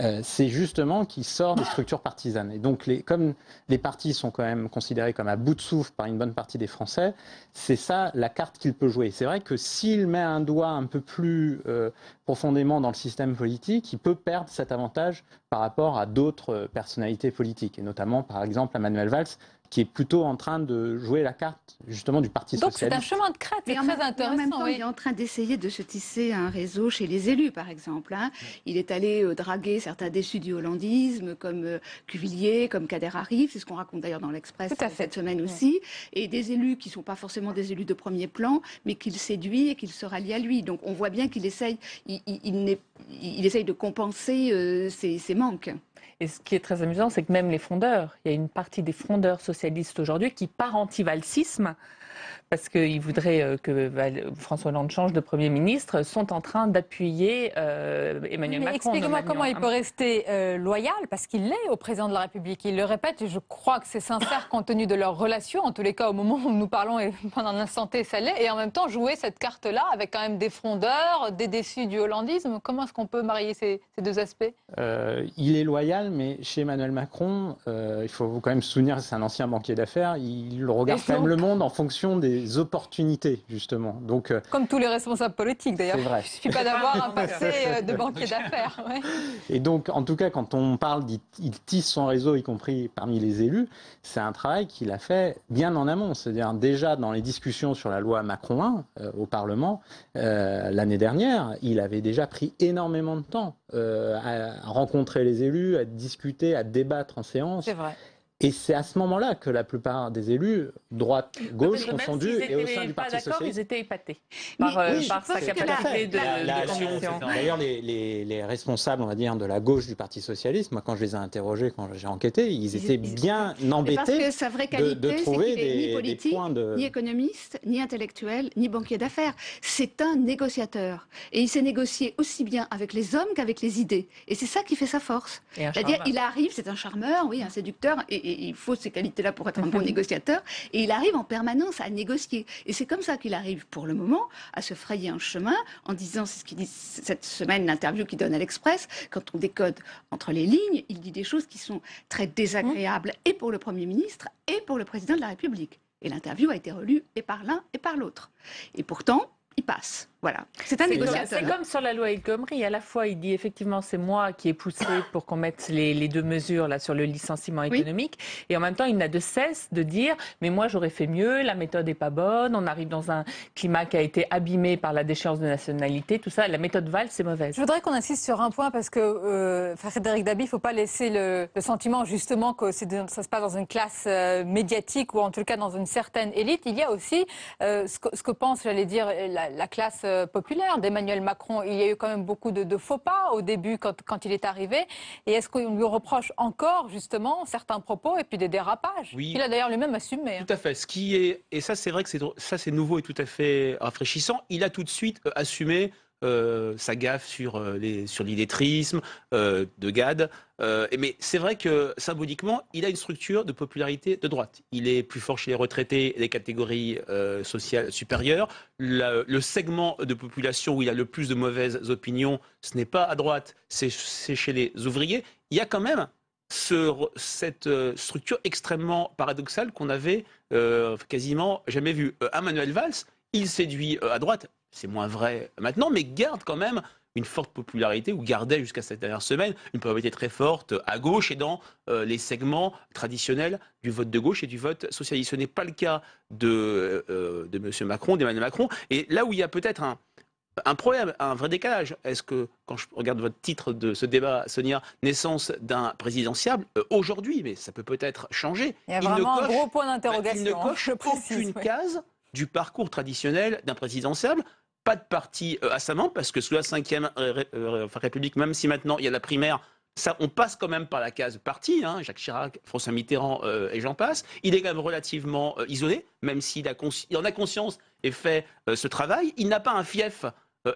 euh, c'est justement qu'il sort des structures partisanes. Et donc, les, comme les partis sont quand même considérés comme à bout de souffle par une bonne partie des Français, c'est ça la carte qu'il peut jouer. C'est vrai que s'il met un doigt un peu plus euh, profondément dans le système politique, il peut perdre cet avantage par rapport à d'autres euh, personnalités politiques, et notamment par exemple Emmanuel Valls, qui est plutôt en train de jouer la carte justement du Parti Donc c'est un chemin de crête, c'est très en même temps, il est en train d'essayer de se tisser un réseau chez les élus, par exemple. Hein. Il est allé euh, draguer certains déçus du hollandisme, comme euh, Cuvillier, comme Kader Arif, c'est ce qu'on raconte d'ailleurs dans l'Express cette semaine aussi, et des élus qui ne sont pas forcément des élus de premier plan, mais qu'il séduit et qu'il se rallie à lui. Donc on voit bien qu'il essaye, il, essaye de compenser euh, ses manques. Et ce qui est très amusant, c'est que même les frondeurs, il y a une partie des frondeurs socialistes aujourd'hui qui part anti valcisme parce qu'ils voudraient euh, que François Hollande change de Premier ministre, sont en train d'appuyer euh, Emmanuel Macron. Expliquez-moi comment il peut rester euh, loyal, parce qu'il l'est au président de la République. Il le répète, et je crois que c'est sincère compte tenu de leur relation, en tous les cas au moment où nous parlons, et pendant instant T, ça l'est, et en même temps jouer cette carte-là avec quand même des frondeurs, des déçus du hollandisme. Comment est-ce qu'on peut marier ces, deux aspects Il est loyal mais chez Emmanuel Macron, euh, il faut quand même se souvenir, c'est un ancien banquier d'affaires, il regarde quand même le monde en fonction des opportunités, justement. Donc, euh, Comme tous les responsables politiques, d'ailleurs. Il ne suffit pas d'avoir un passé euh, de banquier d'affaires. Et donc, en tout cas, quand on parle, il tisse son réseau, y compris parmi les élus, c'est un travail qu'il a fait bien en amont. C'est-à-dire, déjà dans les discussions sur la loi Macron 1 au Parlement, l'année dernière, il avait déjà pris énormément de temps à rencontrer les élus, à discuter, à débattre en séance. C'est vrai. Et c'est à ce moment-là que la plupart des élus, droite, gauche, confondus, et au sein du Parti socialiste... Ils étaient épatés par, euh, ils par sa capacité de, D'ailleurs, les, responsables, on va dire, de la gauche du Parti socialiste, moi, quand je les ai interrogés, quand j'ai enquêté, ils étaient bien embêtés parce que sa vraie qualité, de, trouver des, ni politique, ni économiste, ni intellectuel, ni banquier d'affaires. C'est un négociateur. Et il s'est négocié aussi bien avec les hommes qu'avec les idées. Et c'est ça qui fait sa force. C'est-à-dire, il arrive, c'est un charmeur, oui, un séducteur, et, il faut ces qualités-là pour être un bon mhm. négociateur. Et il arrive en permanence à négocier. Et c'est comme ça qu'il arrive, pour le moment, à se frayer un chemin en disant, c'est ce qu'il dit cette semaine, l'interview qu'il donne à l'Express, quand on décode entre les lignes, il dit des choses qui sont très désagréables mhm. et pour le Premier ministre et pour le Président de la République. Et l'interview a été relue et par l'un et par l'autre. Et pourtant, il passe. Voilà. C'est un négociateur. C'est comme sur la loi El Khomri. À la fois, il dit effectivement, c'est moi qui ai poussé pour qu'on mette les, deux mesures là sur le licenciement économique. Et en même temps, il n'a de cesse de dire, mais moi, j'aurais fait mieux. La méthode n'est pas bonne. On arrive dans un climat qui a été abîmé par la déchéance de nationalité. Tout ça, la méthode Val, c'est mauvaise. Je voudrais qu'on insiste sur un point parce que euh, Frédéric Dabi, il ne faut pas laisser le, sentiment justement que ça se passe dans une classe euh, médiatique ou en tout cas dans une certaine élite. Il y a aussi euh, ce, que, pense, j'allais dire, la classe euh, populaire d'Emmanuel Macron. Il y a eu quand même beaucoup de, faux pas au début quand, il est arrivé. Et est-ce qu'on lui reproche encore justement certains propos et puis des dérapages oui. Il a d'ailleurs lui-même assumé. Hein. Tout à fait. Ce qui est et ça c'est vrai que ça c'est nouveau et tout à fait rafraîchissant. Il a tout de suite euh, assumé sa euh, gaffe sur euh, les, l'illettrisme euh, de Gad. mais c'est vrai que symboliquement, il a une structure de popularité de droite. Il est plus fort chez les retraités, et les catégories sociales supérieures. le segment de population où il a le plus de mauvaises opinions, ce n'est pas à droite, c'est chez les ouvriers. Il y a quand même cette structure extrêmement paradoxale qu'on avait quasiment jamais vue. Emmanuel Valls, il séduit à droite, c'est moins vrai maintenant, mais garde quand même une forte popularité, ou gardait jusqu'à cette dernière semaine, une popularité très forte à gauche et dans euh, les segments traditionnels du vote de gauche et du vote socialiste. Ce n'est pas le cas de, euh, euh, de M. Macron, d'Emmanuel Macron. Et là où il y a peut-être un, problème, un vrai décalage. Est-ce que, quand je regarde votre titre de ce débat, Sonia, naissance d'un présidentiable, aujourd'hui, mais ça peut peut-être changer. Il y a vraiment ne coche aucune case du parcours traditionnel d'un présidentiable pas de parti à euh, sa main, parce que sous la 5 euh, euh, République, même si maintenant il y a la primaire, ça, on passe quand même par la case parti, hein, Jacques Chirac, François Mitterrand et j'en passe. Il est quand même relativement isolé, même s'il en a conscience et fait ce travail. Il n'a pas un fief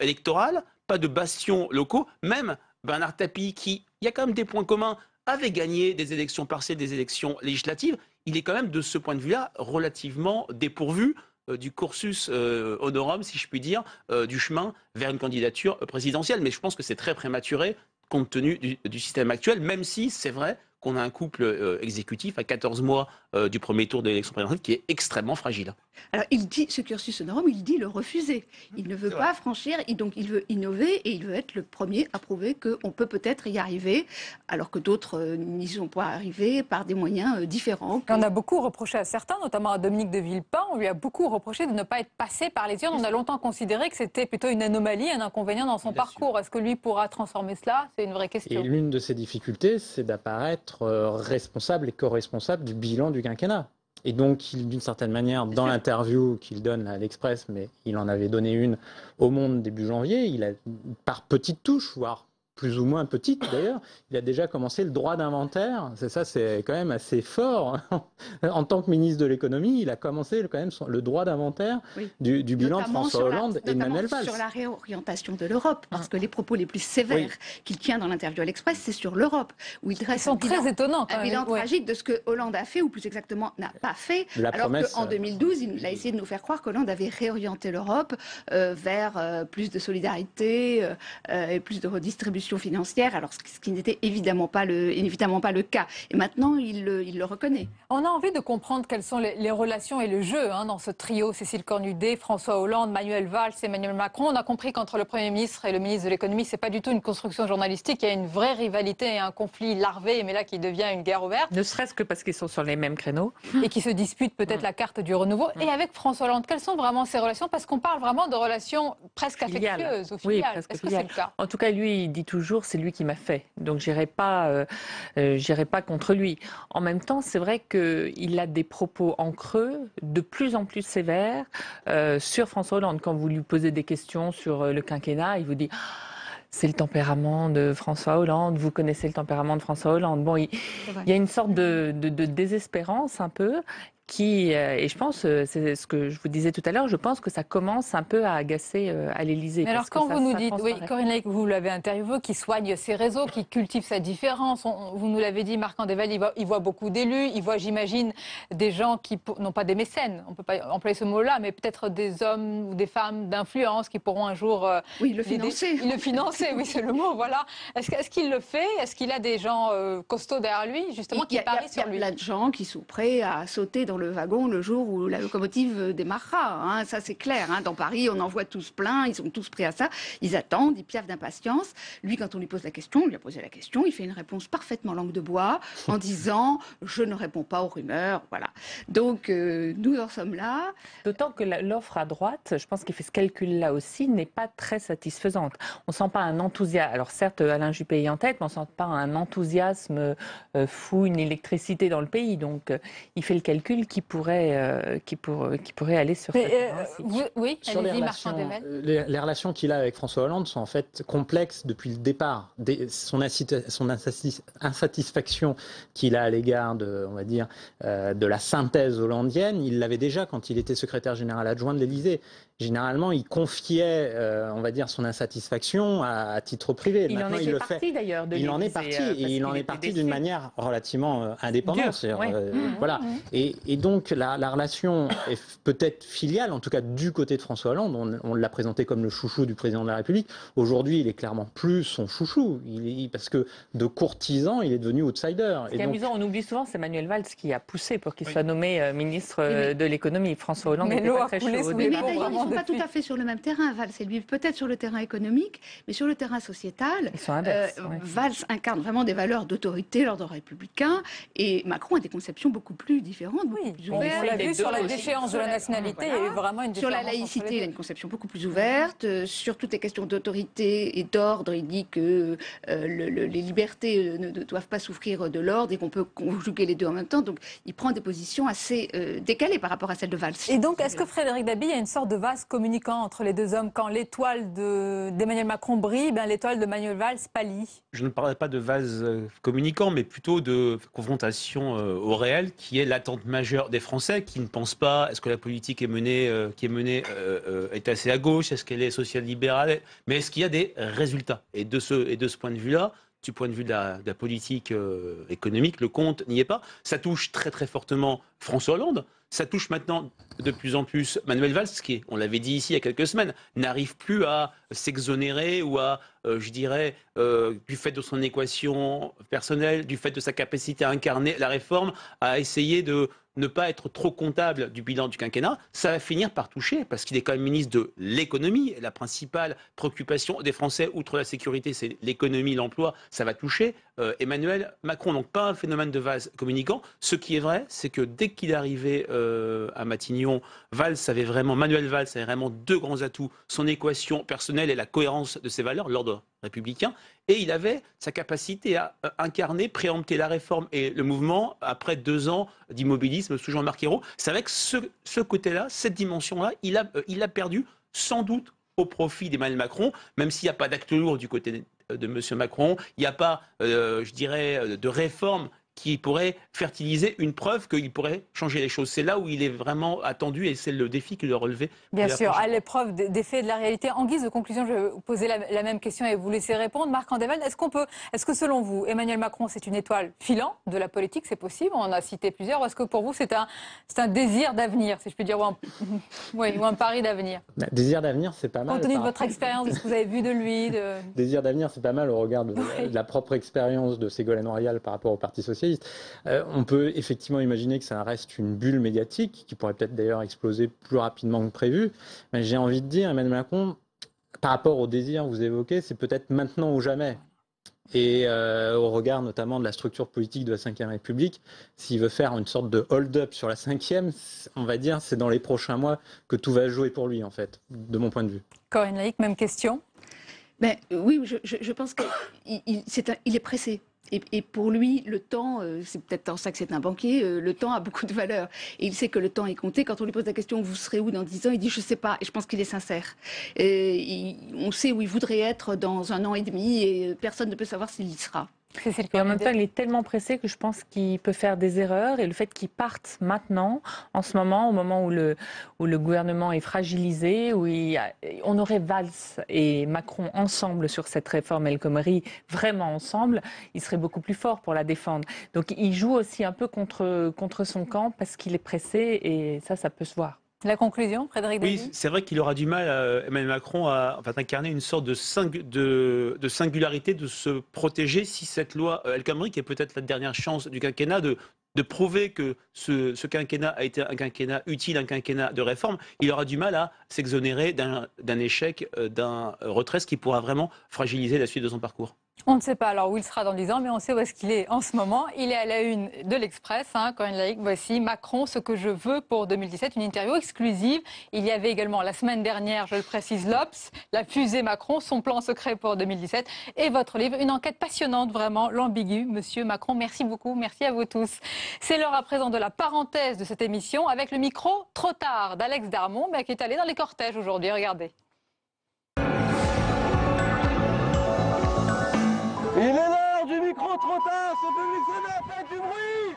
électoral, pas de bastions locaux. Même Bernard Tapie, qui, il y a quand même des points communs, avait gagné des élections partielles, des élections législatives. Il est quand même, de ce point de vue-là, relativement dépourvu euh, du cursus euh, honorum, si je puis dire, euh, du chemin vers une candidature présidentielle. Mais je pense que c'est très prématuré compte tenu du, du système actuel, même si c'est vrai qu'on a un couple euh, exécutif à 14 mois euh, du premier tour de l'élection présidentielle qui est extrêmement fragile. Alors il dit ce cursus honorum, il dit le refuser. Il ne veut pas franchir, et donc il veut innover et il veut être le premier à prouver qu'on peut peut-être y arriver, alors que d'autres euh, n'y sont pas arrivés par des moyens différents. On a beaucoup reproché à certains, notamment à Dominique de Villepin, on lui a beaucoup reproché de ne pas être passé par les urnes. On a longtemps considéré que c'était plutôt une anomalie, un inconvénient dans son parcours. Est-ce que lui pourra transformer cela C'est une vraie question. Et l'une de ses difficultés, c'est d'apparaître euh, responsable et co-responsable du bilan du quinquennat. Et donc, d'une certaine manière, dans l'interview qu'il donne à l'Express, mais il en avait donné une au Monde début janvier, il a, par petites touches, voire plus ou moins petite d'ailleurs, il a déjà commencé le droit d'inventaire. C'est ça, c'est quand même assez fort. en tant que ministre de l'économie, il a commencé quand même le droit d'inventaire du, bilan de François Hollande et Emmanuel Valls. Sur la réorientation de l'Europe, parce ah. que les propos les plus sévères qu'il tient dans l'interview à l'Express, c'est sur l'Europe, où il dresse Ils sont un bilan, très étonnant, un bilan tragique de ce que Hollande a fait, ou plus exactement n'a pas fait. La alors qu'en 2012, euh, il a essayé de nous faire croire qu'Hollande avait réorienté l'Europe euh, vers euh, plus de solidarité et plus de redistribution financière, alors ce qui n'était évidemment, pas le, évidemment pas le cas. Et maintenant, il, il, le reconnaît. On a envie de comprendre quelles sont les, relations et le jeu hein, dans ce trio Cécile Cornudet, François Hollande, Manuel Valls, Emmanuel Macron. On a compris qu'entre le Premier ministre et le ministre de l'économie, c'est pas du tout une construction journalistique. Il y a une vraie rivalité et un conflit larvé, mais là qui devient une guerre ouverte. Ne serait-ce que parce qu'ils sont sur les mêmes créneaux. Et qui se disputent peut-être la carte du renouveau. Et avec François Hollande, quelles sont vraiment ces relations Parce qu'on parle vraiment de relations presque affectueuses au final. Est-ce que c'est le cas En tout cas, lui, il dit toujours c'est lui qui m'a fait. Donc j'irai pas, euh, euh, j'irai pas contre lui. En même temps, c'est vrai qu'il a des propos en creux de plus en plus sévères euh, sur François Hollande. Quand vous lui posez des questions sur le quinquennat, il vous dit ah, c'est le tempérament de François Hollande, vous connaissez le tempérament de François Hollande. Bon, il, il y a une sorte de, de, désespérance un peu, qui, euh, et je pense, euh, c'est ce que je vous disais tout à l'heure, je pense que ça commence un peu à agacer euh, à l'Élysée. alors quand vous nous dites, oui, Corinne Lake, vous l'avez interviewé, qui soigne ses réseaux, qui cultive sa différence, vous nous l'avez dit, Marc Andéval, il, il voit, beaucoup d'élus, il voit, j'imagine, des gens qui, n'ont pas des mécènes, on ne peut pas employer ce mot-là, mais peut-être des hommes ou des femmes d'influence qui pourront un jour... oui, le financer. le financer, oui, c'est le mot, voilà. Est-ce qu'il le fait Est-ce qu'il a des gens costauds derrière lui, justement, qui parient sur lui Il y a plein de gens qui sont prêts à sauter dans le wagon le jour où la locomotive euh, démarra. Hein, ça, c'est clair. Hein. Dans Paris, on en voit tous plein. Ils sont tous prêts à ça. Ils attendent, ils piaffent d'impatience. Lui, quand on lui pose la question, on lui a posé la question, il fait une réponse parfaitement langue de bois en disant Je ne réponds pas aux rumeurs. Voilà. Donc, nous, euh, nous en sommes là. D'autant que l'offre à droite, je pense qu'il fait ce calcul-là aussi, n'est pas très satisfaisante. On sent pas un enthousiasme. Alors, certes, Alain Juppé est en tête, mais on sent pas un enthousiasme euh, fou, une électricité dans le pays. Donc, il fait le calcul qui pourrait euh, qui, pour, aller sur cette euh, Oui, les, relations, euh, les, relations qu'il a avec François Hollande sont en fait complexes depuis le départ. son, insatisfaction qu'il a à l'égard de, on va dire, de la synthèse hollandienne, il l'avait déjà quand il était secrétaire général adjoint de l'Élysée généralement, il confiait, euh, on va dire, son insatisfaction à, titre privé. Il Maintenant, en il le parti, d'ailleurs. Il en est parti, et euh, il, en est parti d'une manière relativement euh, indépendante. Mmh, mmh, voilà. Mmh. Et, et, donc, la, la relation est peut-être filiale, en tout cas du côté de François Hollande. On, on l'a présenté comme le chouchou du président de la République. Aujourd'hui, il est clairement plus son chouchou, il, parce que de courtisan, il est devenu outsider. Ce qui et est amusant, on oublie souvent, c'est Manuel Valls qui a poussé pour qu'il soit nommé ministre de l'économie. François Hollande n'était pas très chaud au début sont pas tout à fait sur le même terrain. Valls et lui, peut-être sur le terrain économique, mais sur le terrain sociétal, Ils euh, Valls incarne vraiment des valeurs d'autorité, l'ordre républicain, et Macron a des conceptions beaucoup plus différentes. oui. on l'a vu sur la déchéance de la nationalité, il y a eu vraiment une Sur la laïcité, il a une conception beaucoup plus ouverte. sur toutes les questions d'autorité et d'ordre, il dit que euh, les libertés euh, ne, doivent pas souffrir de l'ordre et qu'on peut conjuguer les deux en même temps. Donc, il prend des positions assez décalées par rapport à celles de Valls. Et donc, est-ce que Frédéric Dabi a une sorte de Valls vase communicant entre les deux hommes Quand l'étoile d'Emmanuel Macron brille, ben l'étoile de Manuel Valls pâlit. Je ne parlerai pas de vase euh, communicant, mais plutôt de confrontation euh, au réel, qui est l'attente majeure des Français, qui ne pensent pas est-ce que la politique est menée, euh, qui est menée est assez à gauche, est-ce qu'elle est social-libérale, mais est-ce qu'il y a des résultats et de, ce, et de ce point de vue-là, du point de vue de la, politique économique, le compte n'y est pas. Ça touche très très fortement François Hollande. Ça touche maintenant de plus en plus Manuel Valls, qui, on l'avait dit ici il y a quelques semaines, n'arrive plus à s'exonérer ou à, euh, je dirais, euh, du fait de son équation personnelle, du fait de sa capacité à incarner la réforme, à essayer de ne pas être trop comptable du bilan du quinquennat. Ça va finir par toucher, parce qu'il est quand même ministre de l'économie. La principale préoccupation des Français, outre la sécurité, c'est l'économie, l'emploi. Ça va toucher euh, Emmanuel Macron. Donc pas un phénomène de vase communicant. Ce qui est vrai, c'est que dès qu'il est euh, à Matignon, vraiment, Manuel Valls avait vraiment deux grands atouts son équation personnelle et la cohérence de ses valeurs, l'ordre républicain, et il avait sa capacité à euh, incarner, préempter la réforme et le mouvement après deux ans d'immobilisme sous Jean-Marc Ayrault. C'est avec ce, côté-là, cette dimension-là, euh, il a, perdu sans doute au profit d'Emmanuel Macron, même s'il n'y a pas d'acte lourd du côté de M. Macron, il n'y a pas, je dirais, de réforme qui pourrait fertiliser une preuve qu'il pourrait changer les choses. C'est là où il est vraiment attendu et c'est le défi qu'il doit relever. Bien sûr, à ah, l'épreuve des faits de la réalité. En guise de conclusion, je vais vous poser la, même question et vous laisser répondre. Marc Andeval, est-ce qu'on peut, est-ce que selon vous, Emmanuel Macron, c'est une étoile filante de la politique C'est possible, on en a cité plusieurs. Est-ce que pour vous, c'est un, désir d'avenir, si je puis dire, ou un, pari d'avenir bah, Désir d'avenir, c'est pas mal. Compte tenu de votre expérience, de ce que vous avez vu de lui. Désir d'avenir, c'est pas mal au regard de, la propre expérience de Ségolène Royal par rapport au Parti Socialiste euh, on peut effectivement imaginer que ça reste une bulle médiatique qui pourrait peut-être d'ailleurs exploser plus rapidement que prévu. Mais j'ai envie de dire, Emmanuel Macron, par rapport au désir que vous évoquez, c'est peut-être maintenant ou jamais. Et euh, au regard notamment de la structure politique de la 5ème République, s'il veut faire une sorte de hold-up sur la 5ème on va dire c'est dans les prochains mois que tout va jouer pour lui, en fait, de mon point de vue. Corinne Laïc, même question. Ben, oui, je, pense qu'il il est pressé. Et, pour lui, le temps, euh, c'est peut-être en ça que c'est un banquier, euh, le temps a beaucoup de valeur. Et il sait que le temps est compté. Quand on lui pose la question, vous serez où dans 10 ans Il dit, je ne sais pas. Et je pense qu'il est sincère. on sait où il voudrait être dans un an et demi et personne ne peut savoir s'il y sera en même temps, il est tellement pressé que je pense qu'il peut faire des erreurs. Et le fait qu'il parte maintenant, en ce moment, au moment où le, gouvernement est fragilisé, où on aurait Valls et Macron ensemble sur cette réforme El Khomri, vraiment ensemble, il serait beaucoup plus fort pour la défendre. Donc il joue aussi un peu contre, contre son camp parce qu'il est pressé et ça, ça peut se voir. La conclusion, Frédéric Oui, c'est vrai qu'il aura du mal, Emmanuel Macron, à incarner une sorte de, singularité, de se protéger si cette loi euh, El Khomri, qui est peut-être la dernière chance du quinquennat de, prouver que ce, ce, quinquennat a été un quinquennat utile, un quinquennat de réforme, il aura du mal à s'exonérer d'un échec, euh, d'un euh, retrait, ce qui pourra vraiment fragiliser la suite de son parcours. On ne sait pas alors où il sera dans 10 ans, mais on sait où est-ce qu'il est en ce moment. Il est à la une de l'Express, hein, quand il voici Macron, ce que je veux pour 2017, une interview exclusive. Il y avait également la semaine dernière, je le précise, l'Obs, la fusée Macron, son plan secret pour 2017 et votre livre. Une enquête passionnante, vraiment, l'ambigu, monsieur Macron. Merci beaucoup, merci à vous tous. C'est l'heure à présent de la parenthèse de cette émission avec le micro trop tard d'Alex Darmon, qui est allé dans les cortèges aujourd'hui. Regardez. Il est l'heure du micro trop tard, ce public c'est du bruit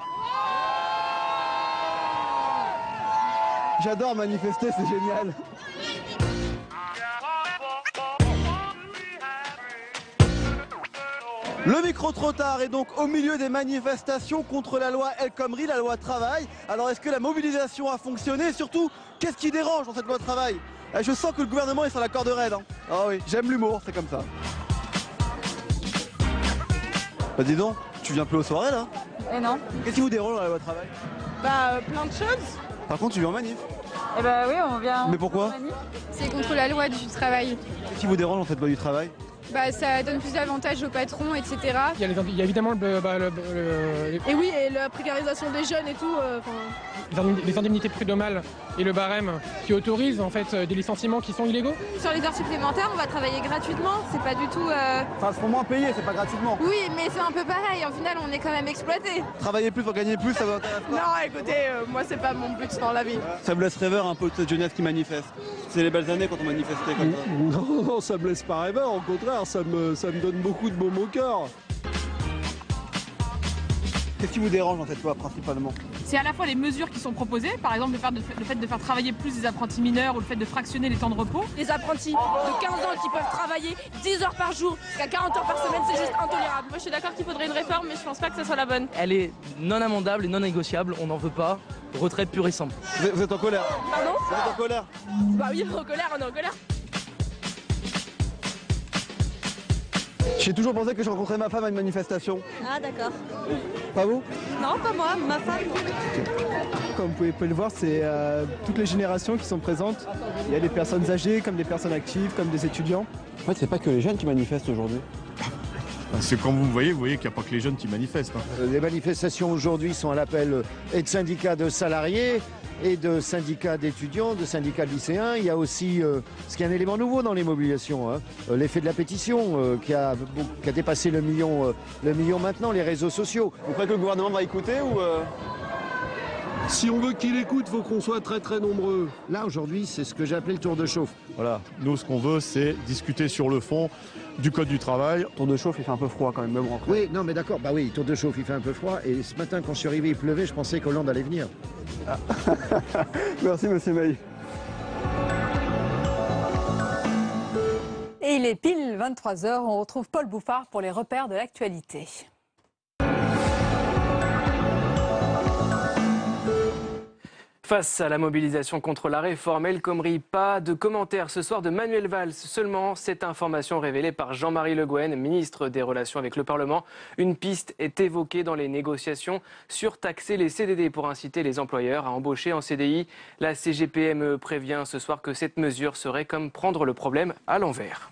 J'adore manifester, c'est génial Le micro trop tard est donc au milieu des manifestations contre la loi El Khomri, la loi travail. Alors est-ce que la mobilisation a fonctionné surtout, qu'est-ce qui dérange dans cette loi travail eh, Je sens que le gouvernement est sur la corde raide. Hein. Ah oui, j'aime l'humour, c'est comme ça. Bah dis donc, tu viens plus aux soirées là Eh non. Qu'est-ce qui vous dérange à votre travail Bah euh, plein de choses. Par contre, tu viens en manif Eh bah oui, on vient. Mais pourquoi C'est contre la loi du travail. Qu'est-ce qui vous dérange en fait, loi du travail bah, ça donne plus d'avantages aux patrons, etc. Il y a, évidemment bah, le, Et oui, et la précarisation des jeunes et tout. Euh, les indemnités prud'homales et le barème qui autorisent en fait euh, des licenciements qui sont illégaux. Sur les heures supplémentaires, on va travailler gratuitement, c'est pas du tout. Euh... Enfin, seront moins payé, c'est pas gratuitement. Oui, mais c'est un peu pareil. En final, on est quand même exploité. Travailler plus pour gagner plus, ça va. non, écoutez, euh, moi c'est pas mon but dans la vie. Ça vous laisse rêveur un peu de cette jeunesse qui manifeste c'est les belles années quand on manifestait comme ça. Non, non, ça me laisse pas rêver, au contraire, ça me, ça me donne beaucoup de baume au cœur. Qu'est-ce qui vous dérange dans cette loi principalement C'est à la fois les mesures qui sont proposées, par exemple le fait, de, faire travailler plus des apprentis mineurs ou le fait de fractionner les temps de repos. Les apprentis de 15 ans qui peuvent travailler 10 heures par jour jusqu'à 40 heures par semaine, c'est juste intolérable. Moi je suis d'accord qu'il faudrait une réforme, mais je pense pas que ça soit la bonne. Elle est non amendable et non négociable, on n'en veut pas. Retraite pure et simple. Vous êtes en colère Pardon Vous êtes en colère Bah oui, en colère, on est en colère. J'ai toujours pensé que je rencontrais ma femme à une manifestation. Ah d'accord. Pas vous Non, pas moi, ma femme. Comme vous pouvez, le voir, c'est euh, toutes les générations qui sont présentes. Il y a des personnes âgées, comme des personnes actives, comme des étudiants. En fait, c'est pas que les jeunes qui manifestent aujourd'hui. Parce que quand vous me voyez, vous voyez qu'il n'y a pas que les jeunes qui manifestent. Hein. Euh, les manifestations aujourd'hui sont à l'appel euh, et de syndicats de salariés et de syndicats d'étudiants, de syndicats de lycéens. Il y a aussi, ce qui est un élément nouveau dans les mobilisations, hein, euh, l'effet de la pétition qui, a, dépassé le million, le million maintenant, les réseaux sociaux. Vous croyez que le gouvernement va écouter ou si on veut qu'il écoute, faut qu'on soit très très nombreux. Là aujourd'hui, c'est ce que j'ai appelé le tour de chauffe. Voilà, nous ce qu'on veut, c'est discuter sur le fond du code du travail. tour de chauffe, il fait un peu froid quand même, même encore. Oui, non mais d'accord, bah oui, tour de chauffe, il fait un peu froid. Et ce matin, quand je suis arrivé, il pleuvait, je pensais qu'Hollande allait venir. Ah. Merci Monsieur May. Et il est pile 23h, on retrouve Paul Bouffard pour les repères de l'actualité. Face à la mobilisation contre la réforme El Khomri, pas de commentaires ce soir de Manuel Valls. Seulement cette information révélée par Jean-Marie Le Gouen, ministre des Relations avec le Parlement. Une piste est évoquée dans les négociations sur taxer les CDD pour inciter les employeurs à embaucher en CDI. La CGPME prévient ce soir que cette mesure serait comme prendre le problème à l'envers.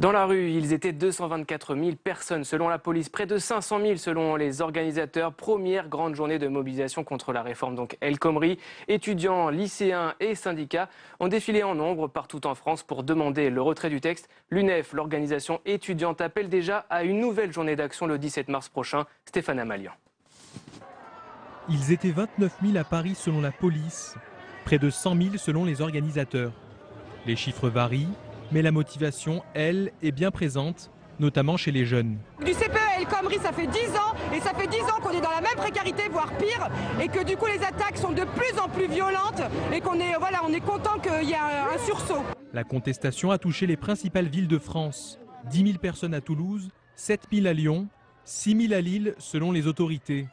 Dans la rue, ils étaient 224 000 personnes selon la police, près de 500 000 selon les organisateurs. Première grande journée de mobilisation contre la réforme. Donc El Khomri, étudiants, lycéens et syndicats ont défilé en nombre partout en France pour demander le retrait du texte. L'UNEF, l'organisation étudiante, appelle déjà à une nouvelle journée d'action le 17 mars prochain. Stéphane Amalian. Ils étaient 29 000 à Paris selon la police, près de 100 000 selon les organisateurs. Les chiffres varient mais la motivation, elle, est bien présente, notamment chez les jeunes. Du CPE El Khomri, ça fait 10 ans, et ça fait 10 ans qu'on est dans la même précarité, voire pire, et que du coup les attaques sont de plus en plus violentes, et qu'on est, voilà, est content qu'il y ait un sursaut. La contestation a touché les principales villes de France. 10 000 personnes à Toulouse, 7 000 à Lyon, 6 000 à Lille selon les autorités.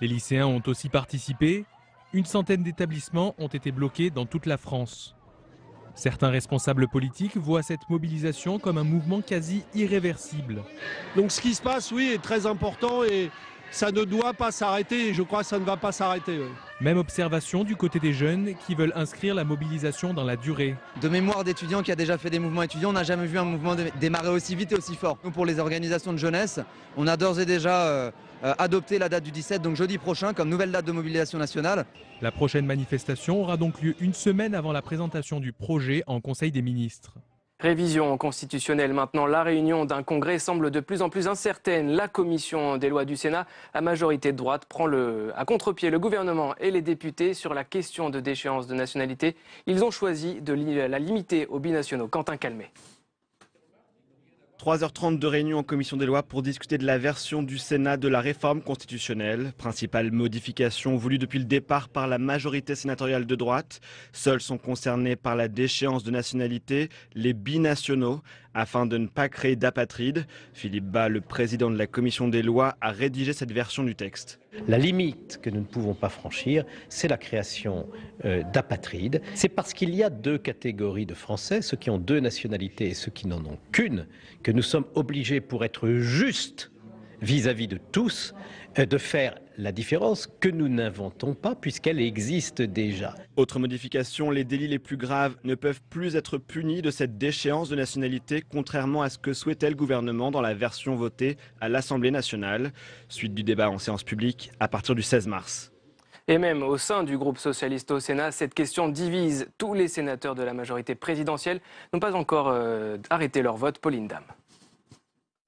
Les lycéens ont aussi participé. Une centaine d'établissements ont été bloqués dans toute la France. Certains responsables politiques voient cette mobilisation comme un mouvement quasi irréversible. Donc ce qui se passe, oui, est très important et, ça ne doit pas s'arrêter et je crois que ça ne va pas s'arrêter. Même observation du côté des jeunes qui veulent inscrire la mobilisation dans la durée. De mémoire d'étudiants qui a déjà fait des mouvements étudiants, on n'a jamais vu un mouvement démarrer aussi vite et aussi fort. Nous, pour les organisations de jeunesse, on a d'ores et déjà euh, euh, adopté la date du 17, donc jeudi prochain, comme nouvelle date de mobilisation nationale. La prochaine manifestation aura donc lieu une semaine avant la présentation du projet en Conseil des ministres. Révision constitutionnelle maintenant. La réunion d'un congrès semble de plus en plus incertaine. La commission des lois du Sénat, à majorité de droite, prend le, à contre-pied le gouvernement et les députés sur la question de déchéance de nationalité. Ils ont choisi de la limiter aux binationaux. Quentin Calmet. 3h30 de réunion en commission des lois pour discuter de la version du Sénat de la réforme constitutionnelle, principale modification voulue depuis le départ par la majorité sénatoriale de droite. Seuls sont concernés par la déchéance de nationalité les binationaux, afin de ne pas créer d'apatrides, Philippe Bas, le président de la commission des lois, a rédigé cette version du texte. La limite que nous ne pouvons pas franchir, c'est la création euh, d'apatrides. C'est parce qu'il y a deux catégories de Français, ceux qui ont deux nationalités et ceux qui n'en ont qu'une, que nous sommes obligés, pour être justes vis-à-vis de tous, euh, de faire la différence que nous n'inventons pas puisqu'elle existe déjà. Autre modification, les délits les plus graves ne peuvent plus être punis de cette déchéance de nationalité, contrairement à ce que souhaitait le gouvernement dans la version votée à l'Assemblée nationale. Suite du débat en séance publique à partir du 16 mars. Et même au sein du groupe socialiste au Sénat, cette question divise. Tous les sénateurs de la majorité présidentielle n'ont pas encore euh, arrêté leur vote. Pauline Dame.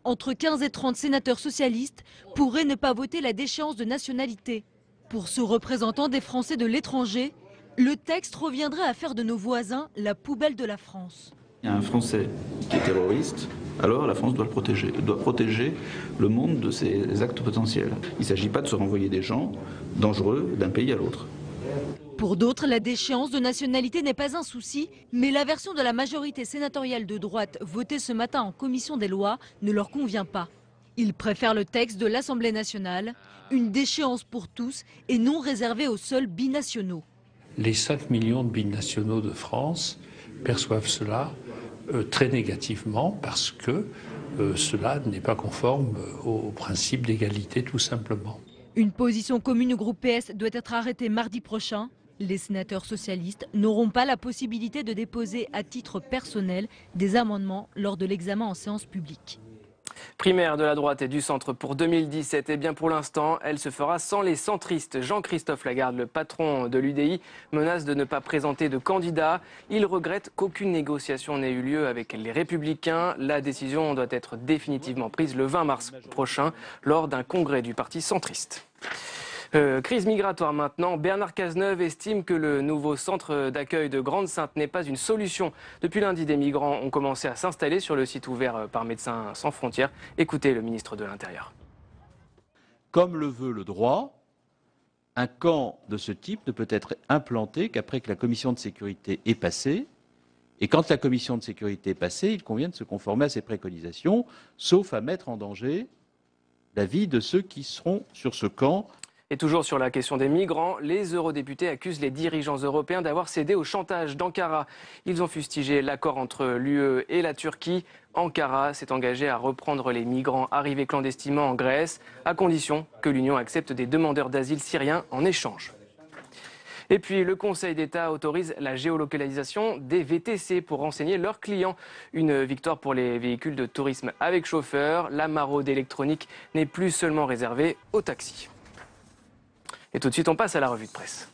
Entre 15 et 30 sénateurs socialistes pourraient ne pas voter la déchéance de nationalité. Pour ce représentant des Français de l'étranger, le texte reviendrait à faire de nos voisins la poubelle de la France. Il y a un Français qui est terroriste, alors la France doit le protéger, doit protéger le monde de ses actes potentiels. Il ne s'agit pas de se renvoyer des gens dangereux d'un pays à l'autre. Pour d'autres, la déchéance de nationalité n'est pas un souci, mais la version de la majorité sénatoriale de droite votée ce matin en commission des lois ne leur convient pas. Ils préfèrent le texte de l'Assemblée nationale, une déchéance pour tous et non réservée aux seuls binationaux. Les 5 millions de binationaux de France perçoivent cela euh, très négativement parce que euh, cela n'est pas conforme euh, au principe d'égalité tout simplement. Une position commune au groupe PS doit être arrêtée mardi prochain. Les sénateurs socialistes n'auront pas la possibilité de déposer à titre personnel des amendements lors de l'examen en séance publique primaire de la droite et du centre pour 2017. Et eh bien pour l'instant, elle se fera sans les centristes. Jean-Christophe Lagarde, le patron de l'UDI, menace de ne pas présenter de candidat. Il regrette qu'aucune négociation n'ait eu lieu avec les Républicains. La décision doit être définitivement prise le 20 mars prochain lors d'un congrès du parti centriste. Euh, crise migratoire maintenant. Bernard Cazeneuve estime que le nouveau centre d'accueil de Grande-Sainte n'est pas une solution. Depuis lundi, des migrants ont commencé à s'installer sur le site ouvert par Médecins sans frontières. Écoutez le ministre de l'Intérieur. Comme le veut le droit, un camp de ce type ne peut être implanté qu'après que la commission de sécurité est passée. Et quand la commission de sécurité est passée, il convient de se conformer à ses préconisations, sauf à mettre en danger la vie de ceux qui seront sur ce camp et toujours sur la question des migrants, les eurodéputés accusent les dirigeants européens d'avoir cédé au chantage d'Ankara. Ils ont fustigé l'accord entre l'UE et la Turquie. Ankara s'est engagé à reprendre les migrants arrivés clandestinement en Grèce, à condition que l'Union accepte des demandeurs d'asile syriens en échange. Et puis, le Conseil d'État autorise la géolocalisation des VTC pour renseigner leurs clients. Une victoire pour les véhicules de tourisme avec chauffeur. La maraude électronique n'est plus seulement réservée aux taxis. Et tout de suite, on passe à la revue de presse.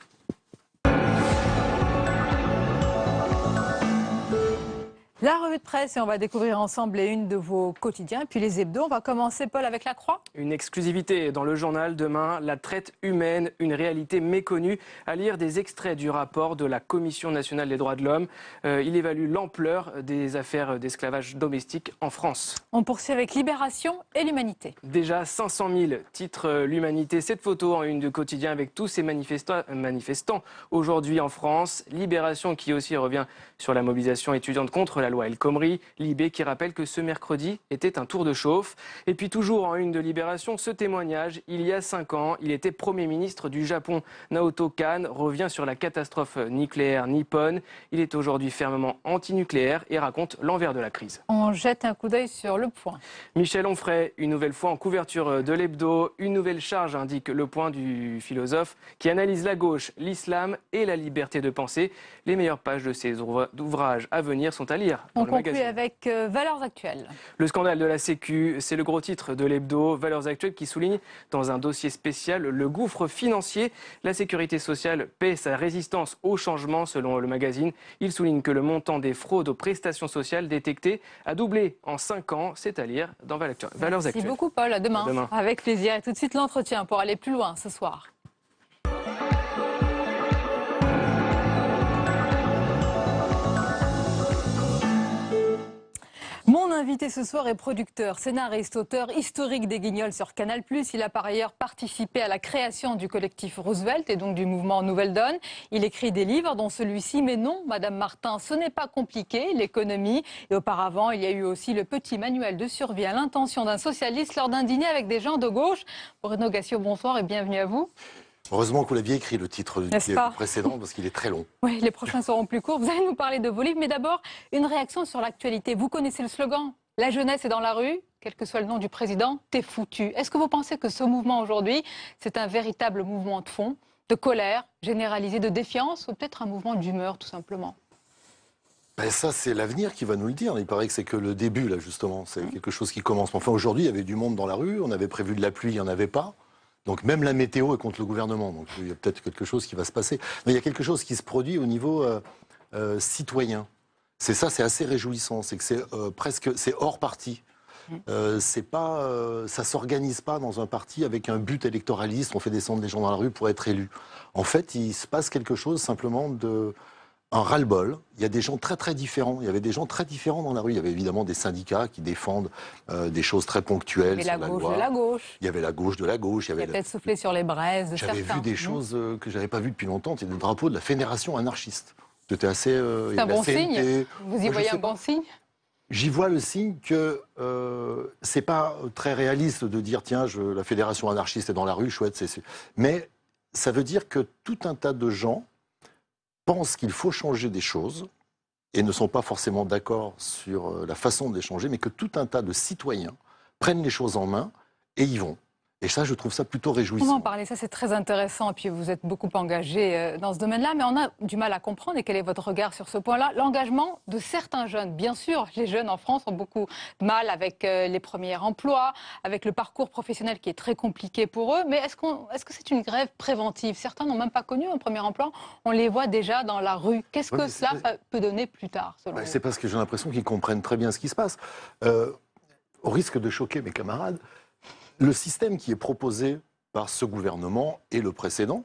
La revue de presse, et on va découvrir ensemble les unes de vos quotidiens, puis les hebdos. On va commencer, Paul, avec la Croix. Une exclusivité dans le journal demain, la traite humaine, une réalité méconnue. À lire des extraits du rapport de la Commission nationale des droits de l'homme. Euh, il évalue l'ampleur des affaires d'esclavage domestique en France. On poursuit avec Libération et l'Humanité. Déjà 500 000 titres euh, l'Humanité. Cette photo en une de quotidien avec tous ces manifestants aujourd'hui en France. Libération qui aussi revient sur la mobilisation étudiante contre la la loi El Khomri, Libé, qui rappelle que ce mercredi était un tour de chauffe. Et puis toujours en une de Libération, ce témoignage, il y a cinq ans, il était Premier ministre du Japon. Naoto Kan revient sur la catastrophe nucléaire nippone. Il est aujourd'hui fermement antinucléaire et raconte l'envers de la crise. On jette un coup d'œil sur le point. Michel Onfray, une nouvelle fois en couverture de l'hebdo, une nouvelle charge indique le point du philosophe qui analyse la gauche, l'islam et la liberté de penser. Les meilleures pages de ses ouvrages à venir sont à lire on conclut avec euh, Valeurs Actuelles. Le scandale de la Sécu, c'est le gros titre de l'hebdo Valeurs Actuelles qui souligne dans un dossier spécial le gouffre financier. La sécurité sociale paie sa résistance au changement selon le magazine. Il souligne que le montant des fraudes aux prestations sociales détectées a doublé en 5 ans, cest à lire dans Valeurs Actuelles. Merci beaucoup Paul, demain. demain. Avec plaisir et tout de suite l'entretien pour aller plus loin ce soir. Mon invité ce soir est producteur, scénariste, auteur historique des Guignols sur Canal+. Il a par ailleurs participé à la création du collectif Roosevelt et donc du mouvement Nouvelle Donne. Il écrit des livres, dont celui-ci. Mais non, Madame Martin, ce n'est pas compliqué, l'économie. Et auparavant, il y a eu aussi le petit manuel de survie à l'intention d'un socialiste lors d'un dîner avec des gens de gauche. Bruno Gassio, bonsoir et bienvenue à vous. Heureusement que vous l'aviez écrit, le titre du précédent, parce qu'il est très long. Oui, les prochains seront plus courts. Vous allez nous parler de vos livres, mais d'abord, une réaction sur l'actualité. Vous connaissez le slogan La jeunesse est dans la rue, quel que soit le nom du président, t'es foutu. Est-ce que vous pensez que ce mouvement aujourd'hui, c'est un véritable mouvement de fond, de colère généralisée, de défiance, ou peut-être un mouvement d'humeur, tout simplement ben, ça, c'est l'avenir qui va nous le dire. Il paraît que c'est que le début, là, justement. C'est mmh. quelque chose qui commence. Enfin, aujourd'hui, il y avait du monde dans la rue. On avait prévu de la pluie, il n'y en avait pas. Donc même la météo est contre le gouvernement. Donc il y a peut-être quelque chose qui va se passer. Mais il y a quelque chose qui se produit au niveau euh, euh, citoyen. C'est ça, c'est assez réjouissant. C'est que c'est euh, presque, c'est hors parti. Mm. Euh, c'est pas, ça s'organise pas dans un parti avec un but électoraliste. On fait descendre les gens dans la rue pour être élu. En fait, il se passe quelque chose simplement de un ras-le-bol. Il y a des gens très très différents. Il y avait des gens très différents dans la rue. Il y avait évidemment des syndicats qui défendent euh, des choses très ponctuelles. Il y avait la, gauche de la gauche. Il y avait la gauche de la gauche. Il y avait la... peut-être soufflé sur les braises. J'avais vu des mmh. choses euh, que j'avais pas vues depuis longtemps. C'était le drapeaux de la fédération anarchiste. C'était assez. Euh, c'est un bon signe. Vous y voyez un bon signe. J'y vois le signe que c'est pas très réaliste de dire tiens je, la fédération anarchiste est dans la rue chouette c'est mais ça veut dire que tout un tas de gens pensent qu'il faut changer des choses et ne sont pas forcément d'accord sur euh, la façon de les changer, mais que tout un tas de citoyens prennent les choses en main et y vont. Et ça, je trouve ça plutôt réjouissant. Comment en parler, ça c'est très intéressant. Et puis vous êtes beaucoup engagé euh, dans ce domaine-là, mais on a du mal à comprendre. Et quel est votre regard sur ce point-là L'engagement de certains jeunes. Bien sûr, les jeunes en France ont beaucoup de mal avec euh, les premiers emplois, avec le parcours professionnel qui est très compliqué pour eux. Mais est-ce qu'on, est -ce que c'est une grève préventive Certains n'ont même pas connu un premier emploi. On les voit déjà dans la rue. Qu'est-ce que cela peut donner plus tard bah, C'est parce que j'ai l'impression qu'ils comprennent très bien ce qui se passe. Euh, au risque de choquer mes camarades, le système qui est proposé par ce gouvernement et le précédent,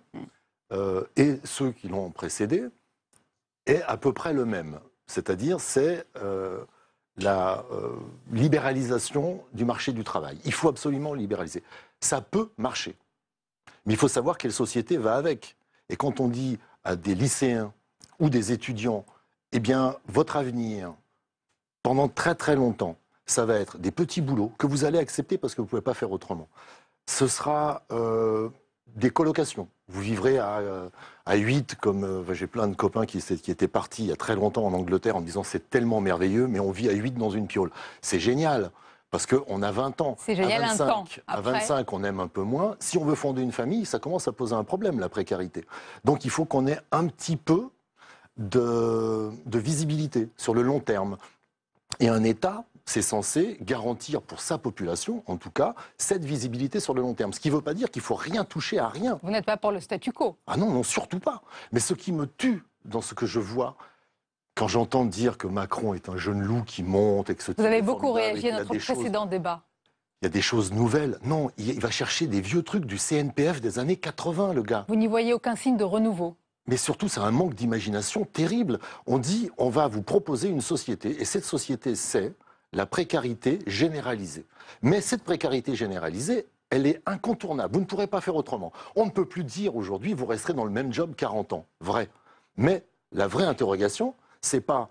euh, et ceux qui l'ont précédé, est à peu près le même. C'est-à-dire, c'est euh, la euh, libéralisation du marché du travail. Il faut absolument libéraliser. Ça peut marcher, mais il faut savoir quelle société va avec. Et quand on dit à des lycéens ou des étudiants, eh bien, votre avenir, pendant très très longtemps, ça va être des petits boulots que vous allez accepter parce que vous ne pouvez pas faire autrement. Ce sera euh, des colocations. Vous vivrez à, euh, à 8, comme euh, j'ai plein de copains qui, étaient partis il y a très longtemps en Angleterre en me disant c'est tellement merveilleux, mais on vit à 8 dans une piole. C'est génial. Parce qu'on a 20 ans. C'est génial, à 25, À 25, on aime un peu moins. Si on veut fonder une famille, ça commence à poser un problème, la précarité. Donc il faut qu'on ait un petit peu de, de visibilité sur le long terme. Et un État c'est censé garantir pour sa population, en tout cas, cette visibilité sur le long terme. Ce qui ne veut pas dire qu'il faut rien toucher à rien. Vous n'êtes pas pour le statu quo Ah non, non, surtout pas. Mais ce qui me tue dans ce que je vois, quand j'entends dire que Macron est un jeune loup qui monte et que ce Vous avez beaucoup réagi à notre précédent débat. Il y a des choses nouvelles. Non, il va chercher des vieux trucs du CNPF des années 80, le gars. Vous n'y voyez aucun signe de renouveau mais surtout, c'est un manque d'imagination terrible. On dit, on va vous proposer une société, et cette société, c'est la précarité généralisée. Mais cette précarité généralisée, elle est incontournable. Vous ne pourrez pas faire autrement. On ne peut plus dire aujourd'hui, vous resterez dans le même job 40 ans. Vrai. Mais la vraie interrogation, c'est pas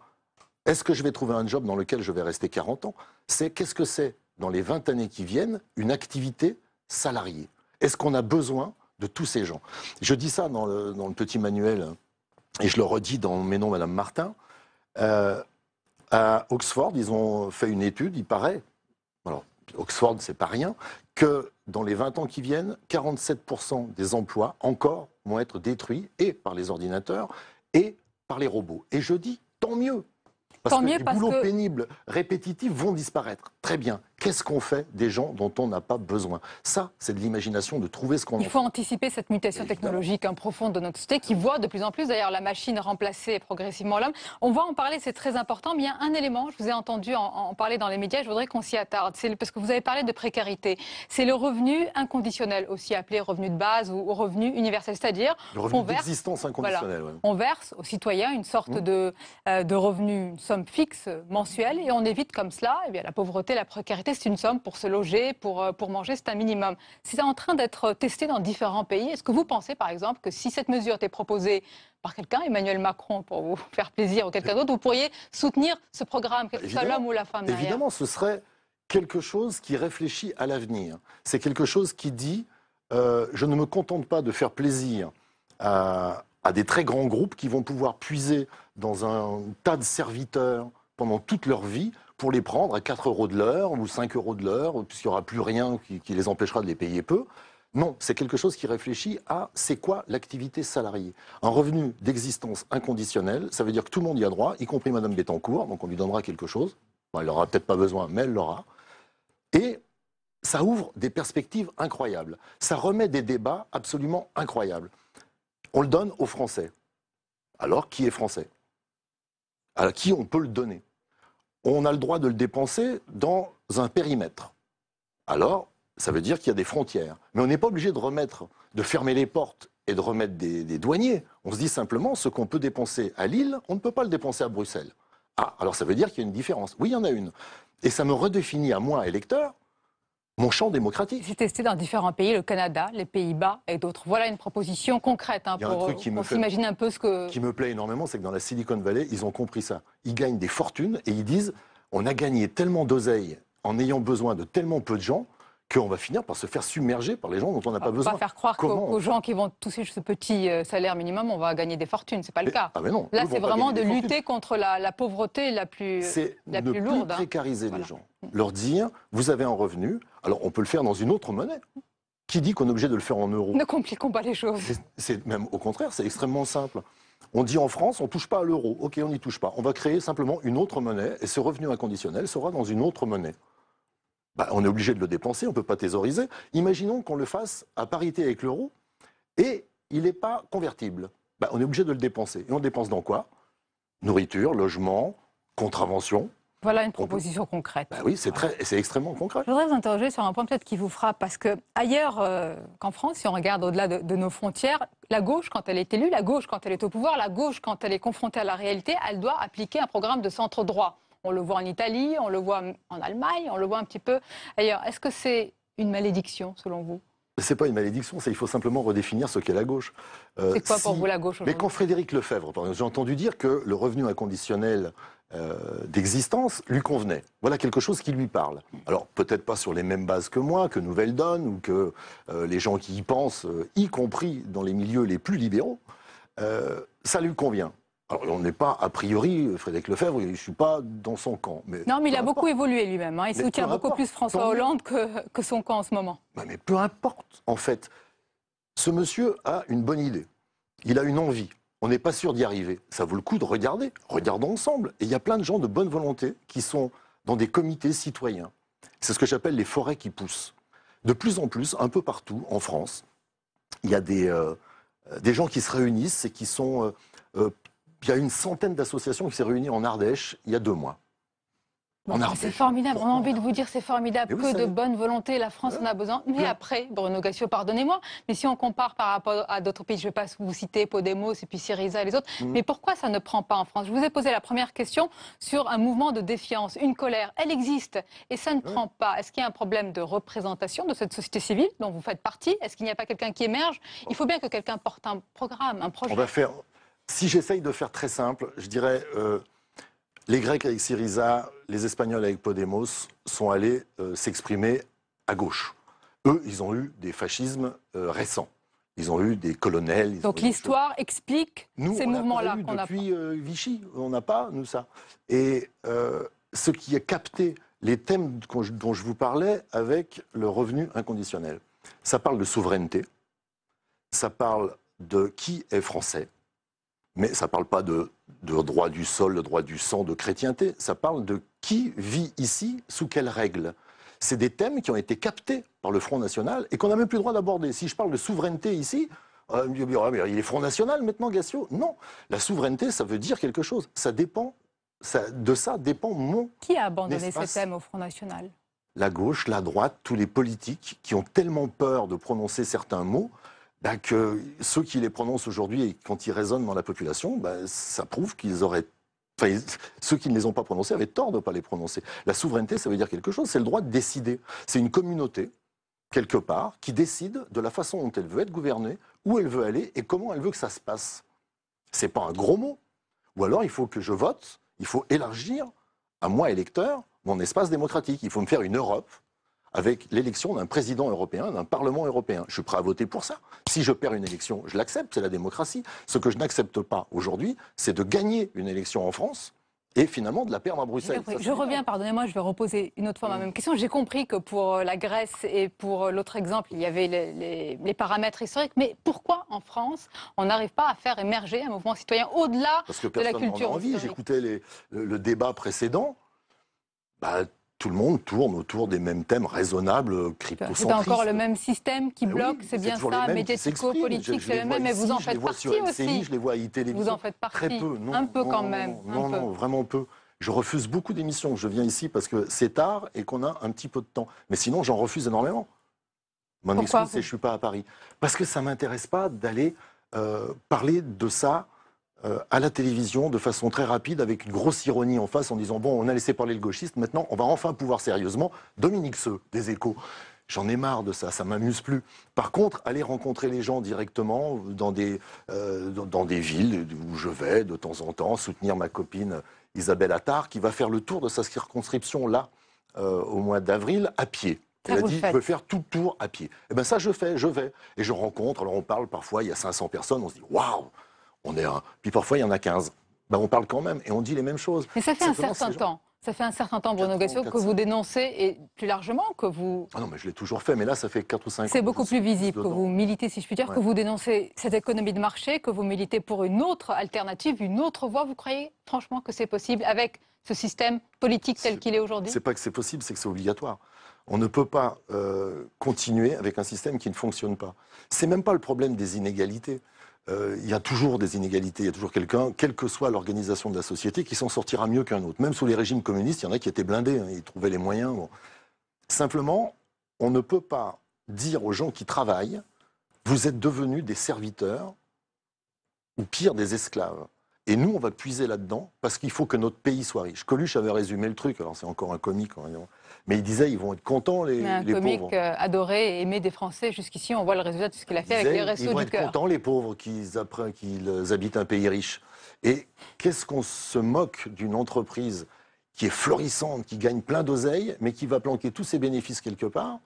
est-ce que je vais trouver un job dans lequel je vais rester 40 ans C'est qu'est-ce que c'est, dans les 20 années qui viennent, une activité salariée Est-ce qu'on a besoin de tous ces gens Je dis ça dans le, petit manuel, et je le redis dans Mes noms, Madame Martin. Euh, à Oxford, ils ont fait une étude, il paraît, alors Oxford, c'est pas rien, que dans les 20 ans qui viennent, 47% des emplois encore vont être détruits et par les ordinateurs et par les robots. Et je dis, tant mieux, parce que les boulots pénibles, répétitifs vont disparaître. Très bien. Qu'est-ce qu'on fait des gens dont on n'a pas besoin Ça, c'est de l'imagination de trouver ce qu'on Il faut anticiper cette mutation technologique hein, profonde de notre société qui voit de plus en plus d'ailleurs la machine remplacer progressivement l'homme. On va en parler, c'est très important, mais il y a un élément, je vous ai entendu en, parler dans les médias, je voudrais qu'on s'y attarde. C'est parce que vous avez parlé de précarité. C'est le revenu inconditionnel, aussi appelé revenu de base ou revenu universel, c'est-à-dire le inconditionnelle. On verse aux citoyens une sorte mmh. de, euh, de revenu, une somme fixe mensuelle, et on évite comme cela eh bien, la pauvreté, la précarité c'est une somme pour se loger, pour, euh, pour manger, c'est un minimum. C'est en train d'être testé dans différents pays. Est-ce que vous pensez, par exemple, que si cette mesure était proposée par quelqu'un, Emmanuel Macron, pour vous faire plaisir, ou quelqu'un d'autre, vous pourriez soutenir ce programme, que ce soit l'homme ou la femme derrière Évidemment, ce serait quelque chose qui réfléchit à l'avenir. C'est quelque chose qui dit euh, je ne me contente pas de faire plaisir à, à, des très grands groupes qui vont pouvoir puiser dans un tas de serviteurs pendant toute leur vie pour les prendre à 4 euros de l'heure ou 5 euros de l'heure, puisqu'il n'y aura plus rien qui, les empêchera de les payer peu. Non, c'est quelque chose qui réfléchit à c'est quoi l'activité salariée. Un revenu d'existence inconditionnel, ça veut dire que tout le monde y a droit, y compris Mme Bettencourt, donc on lui donnera quelque chose. elle n'aura peut-être pas besoin, mais elle l'aura. Et ça ouvre des perspectives incroyables. Ça remet des débats absolument incroyables. On le donne aux Français. Alors, qui est Français À qui on peut le donner on a le droit de le dépenser dans un périmètre. Alors, ça veut dire qu'il y a des frontières. Mais on n'est pas obligé de remettre, de fermer les portes et de remettre des, des douaniers. On se dit simplement, ce qu'on peut dépenser à Lille, on ne peut pas le dépenser à Bruxelles. Ah, alors ça veut dire qu'il y a une différence. Oui, il y en a une. Et ça me redéfinit à moi, électeur, mon champ démocratique. C'est testé dans différents pays, le Canada, les Pays-Bas et d'autres. Voilà une proposition concrète hein, pour qu'on euh, s'imagine un peu ce que... qui me plaît énormément, c'est que dans la Silicon Valley, ils ont compris ça. Ils gagnent des fortunes et ils disent, on a gagné tellement d'oseille en ayant besoin de tellement peu de gens qu'on va finir par se faire submerger par les gens dont on n'a pas ah, besoin. On va faire croire Comment qu'aux gens qui vont toucher ce petit euh, salaire minimum, on va gagner des fortunes. Ce n'est pas le cas. Ah mais non, Là, c'est vraiment de lutter contre la, pauvreté la plus, lourde. précariser les gens, leur dire vous avez un revenu. Alors, on peut le faire dans une autre monnaie. Qui dit qu'on est obligé de le faire en euros Ne compliquons pas les choses. C'est, même au contraire, c'est extrêmement simple. On dit en France, on ne touche pas à l'euro. Ok, on n'y touche pas. On va créer simplement une autre monnaie et ce revenu inconditionnel sera dans une autre monnaie. Bah, on est obligé de le dépenser, on ne peut pas thésauriser. Imaginons qu'on le fasse à parité avec l'euro et il n'est pas convertible. Bah, on est obligé de le dépenser. Et on dépense dans quoi Nourriture, logement, contravention. Voilà une proposition concrète. Bah oui, c'est extrêmement concret. Je voudrais vous interroger sur un point peut-être qui vous frappe, parce que ailleurs euh, qu'en France, si on regarde au-delà de nos frontières, la gauche, quand elle est élue, la gauche, quand elle est au pouvoir, la gauche, quand elle est confrontée à la réalité, elle doit appliquer un programme de centre droit. On le voit en Italie, on le voit en Allemagne, on le voit un petit peu ailleurs. Est-ce que c'est une malédiction selon vous n'est pas une malédiction, il faut simplement redéfinir ce qu'est la gauche. Euh, c'est quoi pour vous la gauche Mais quand Frédéric Lefebvre, j'ai entendu dire que le revenu inconditionnel euh, d'existence lui convenait. Voilà quelque chose qui lui parle. Alors peut-être pas sur les mêmes bases que moi, que Nouvelle Donne ou que euh, les gens qui y pensent, y compris dans les milieux les plus libéraux. ça lui convient. Ah, on n'est pas, a priori, Frédéric Lefebvre, je ne suis pas dans son camp. Mais non, mais il a beaucoup évolué lui-même. Hein. Il soutient beaucoup plus François Hollande que, que, son camp en ce moment. mais peu importe, en fait. Ce monsieur a une bonne idée. Il a une envie. On n'est pas sûr d'y arriver. Ça vaut le coup de regarder. Regardons ensemble. Et il y a plein de gens de bonne volonté qui sont dans des comités citoyens. C'est ce que j'appelle les forêts qui poussent. De plus en plus, un peu partout en France, il y a des, euh, des gens qui se réunissent et qui sont... Euh, euh, il y a une centaine d'associations qui s'est réunie en Ardèche il y a deux mois. C'est formidable. On a envie de vous dire c'est formidable que de bonne volonté, la France en a besoin. Mais après, Bruno Gassio, pardonnez-moi, mais si on compare par rapport à d'autres pays, je ne vais pas vous citer Podemos et puis Syriza et les autres, mm. mais pourquoi ça ne prend pas en France Je vous ai posé la première question sur un mouvement de défiance, une colère. Elle existe et ça ne prend pas. Est-ce qu'il y a un problème de représentation de cette société civile dont vous faites partie Est-ce qu'il n'y a pas quelqu'un qui émerge Il oh. faut bien que quelqu'un porte un programme, un projet. Si j'essaye de faire très simple, je dirais euh, les Grecs avec Syriza, les Espagnols avec Podemos sont allés euh, s'exprimer à gauche. Eux, ils ont eu des fascismes euh, récents. Ils ont eu des colonels. Donc l'histoire explique ces mouvements-là qu'on Depuis Vichy, on n'a pas, nous, ça. Et ce qui a capté les thèmes dont je vous parlais avec le revenu inconditionnel. Ça parle de souveraineté, ça parle de qui est français, mais ça ne parle pas de, droit du sol, de droit du sang, de chrétienté. Ça parle de qui vit ici, sous quelles règles. C'est des thèmes qui ont été captés par le Front National et qu'on n'a même plus le droit d'aborder. Si je parle de souveraineté ici, euh, oh, il est Front National maintenant, Gassio Non. La souveraineté, ça veut dire quelque chose. Ça dépend, de ça dépend mon. Qui a abandonné ces thèmes au Front National La gauche, la droite, tous les politiques qui ont tellement peur de prononcer certains mots ben, que ceux qui les prononcent aujourd'hui et quand ils résonnent dans la population, ben, ça prouve qu'ils auraient Enfin, ceux qui ne les ont pas prononcés avaient tort de ne pas les prononcer. La souveraineté, ça veut dire quelque chose, c'est le droit de décider. C'est une communauté, quelque part, qui décide de la façon dont elle veut être gouvernée, où elle veut aller et comment elle veut que ça se passe. C'est pas un gros mot. Ou alors, il faut que je vote, il faut élargir, à moi électeur, mon espace démocratique. Il faut me faire une Europe avec l'élection d'un président européen, d'un Parlement européen. Je suis prêt à voter pour ça. Si je perds une élection, je l'accepte, c'est la démocratie. Ce que je n'accepte pas aujourd'hui, c'est de gagner une élection en France et finalement de la perdre à Bruxelles. je reviens, pardonnez-moi, je vais reposer une autre fois ma même question. J'ai compris que pour euh, la Grèce et pour euh, l'autre exemple, il y avait les, paramètres historiques, mais pourquoi en France on n'arrive pas à faire émerger un mouvement citoyen au-delà de la culture Parce que personne en envie. J'écoutais le, débat précédent. Bah, tout le monde tourne autour des mêmes thèmes raisonnables, crypto euh, C'est encore le même système qui ah bloque, c'est bien ça, médiatico-politique, c'est le même, mais vous en faites partie aussi. Je les vois à Vous en faites partie, très peu, non, un peu quand même. Non, non, vraiment peu. Je refuse beaucoup d'émissions. Je viens ici parce que c'est tard et qu'on a un petit peu de temps. Mais sinon, j'en refuse énormément. Mon Pourquoi c'est que je ne suis pas à Paris. Parce que ça ne m'intéresse pas d'aller euh, parler de ça euh, à la télévision de façon très rapide, avec une grosse ironie en face, en disant Bon, on a laissé parler le gauchiste, maintenant on va enfin pouvoir sérieusement Dominique Seux, des échos. J'en ai marre de ça, ça m'amuse plus. Par contre, aller rencontrer les gens directement dans des, euh, villes où je vais de temps en temps, soutenir ma copine Isabelle Attard, qui va faire le tour de sa circonscription là, euh, au mois d'avril, à pied. Elle a dit, je veux faire tout le tour à pied. Eh bien ça, je fais, je vais. Et je rencontre, alors on parle parfois, il y a 500 personnes, on se dit, waouh on est Puis parfois, il y en a 15. Ben, on parle quand même et on dit les mêmes choses. Mais ça fait un certain temps. Ça fait un certain temps, Bruno Gassio, que vous dénoncez et plus largement que vous. Ah non, mais je l'ai toujours fait, mais là, ça fait 4 ou 5 ans. C'est beaucoup plus visible que vous militez, si je puis dire, que vous dénoncez cette économie de marché, que vous militez pour une autre alternative, une autre voie. Vous croyez franchement que c'est possible avec ce système politique tel qu'il est aujourd'hui Ce n'est pas que c'est possible, c'est que c'est obligatoire. On ne peut pas euh, continuer avec un système qui ne fonctionne pas. Ce n'est même pas le problème des inégalités. Euh, il y a toujours des inégalités, il y a toujours quelqu'un, quelle que soit l'organisation de la société, qui s'en sortira mieux qu'un autre. Même sous les régimes communistes, il y en a qui étaient blindés, hein, ils trouvaient les moyens. Simplement, on ne peut pas dire aux gens qui travaillent, vous êtes devenus des serviteurs, ou pire, des esclaves. Et nous, on va puiser là-dedans parce qu'il faut que notre pays soit riche. Coluche avait résumé le truc, alors c'est encore un comique, mais il disait, ils vont être contents, les, un comique euh, adoré et aimé des Français. Jusqu'ici, on voit le résultat de ce qu'il a fait avec les restos du cœur. Ils vont être contents, les pauvres, qu'ils apprennent qu'ils habitent un pays riche. Et qu'est-ce qu'on se moque d'une entreprise qui est florissante, qui gagne plein d'oseilles, mais qui va planquer tous ses bénéfices quelque part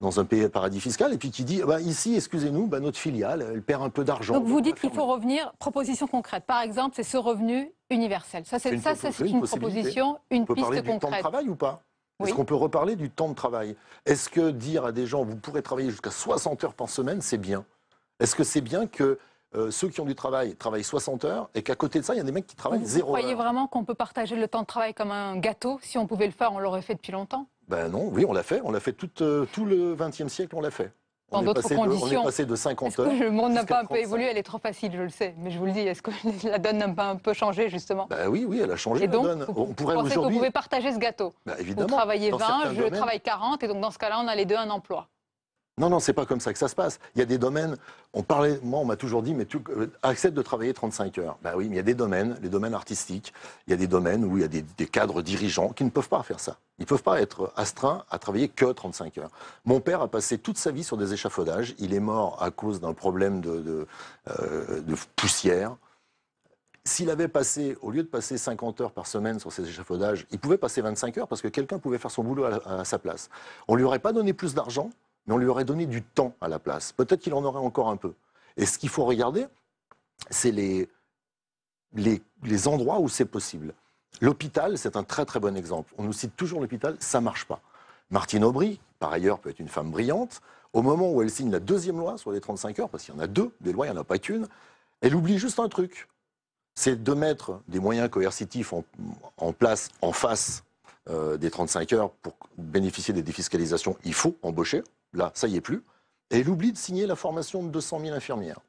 dans un pays paradis fiscal, et puis qui dit, bah, ici, excusez-nous, bah, notre filiale, elle perd un peu d'argent. Donc vous dites bah, qu'il faut revenir, proposition concrète. Par exemple, c'est ce revenu universel. Ça, c'est une, ça, une, une proposition, une on peut piste parler concrète. Du temps de travail ou pas est-ce qu'on peut reparler du temps de travail Est-ce que dire à des gens, vous pourrez travailler jusqu'à 60 heures par semaine, c'est bien Est-ce que c'est bien que euh, ceux qui ont du travail travaillent 60 heures et qu'à côté de ça, il y a des mecs qui travaillent 0 zéro Vous croyez vraiment qu'on peut partager le temps de travail comme un gâteau Si on pouvait le faire, on l'aurait fait depuis longtemps Ben non, oui, on l'a fait. On l'a fait tout, euh, tout le XXe siècle, on l'a fait dans d'autres conditions. le monde n'a pas un peu évolué, elle est trop facile, je le sais. Mais je vous le dis, est-ce que la donne n'a pas un peu changé, justement bah Oui, oui, elle a changé. Vous, on pourrait vous pensez que vous pouvez partager ce gâteau bah, évidemment, Vous travaillez 20, je travaille 40, et donc dans ce cas-là, on a les deux un emploi. Non, non, c'est pas comme ça que ça se passe. Il y a des domaines, on parlait, moi on m'a toujours dit, mais tu euh, acceptes de travailler 35 heures. Ben oui, mais il y a des domaines, les domaines artistiques, il y a des domaines où il y a des, cadres dirigeants qui ne peuvent pas faire ça. Ils ne peuvent pas être astreints à travailler que 35 heures. Mon père a passé toute sa vie sur des échafaudages, il est mort à cause d'un problème de, de, euh, poussière. S'il avait passé, au lieu de passer 50 heures par semaine sur ces échafaudages, il pouvait passer 25 heures parce que quelqu'un pouvait faire son boulot à, à sa place. On ne lui aurait pas donné plus d'argent, mais on lui aurait donné du temps à la place. Peut-être qu'il en aurait encore un peu. Et ce qu'il faut regarder, c'est les, les, endroits où c'est possible. L'hôpital, c'est un très très bon exemple. On nous cite toujours l'hôpital, ça ne marche pas. Martine Aubry, par ailleurs, peut être une femme brillante. Au moment où elle signe la deuxième loi sur les 35 heures, parce qu'il y en a deux, des lois, il n'y en a pas qu'une, elle oublie juste un truc. C'est de mettre des moyens coercitifs en, place, en face euh, des 35 heures, pour bénéficier des défiscalisations, il faut embaucher, là, ça y est plus. Et elle oublie de signer la formation de 200 000 infirmières.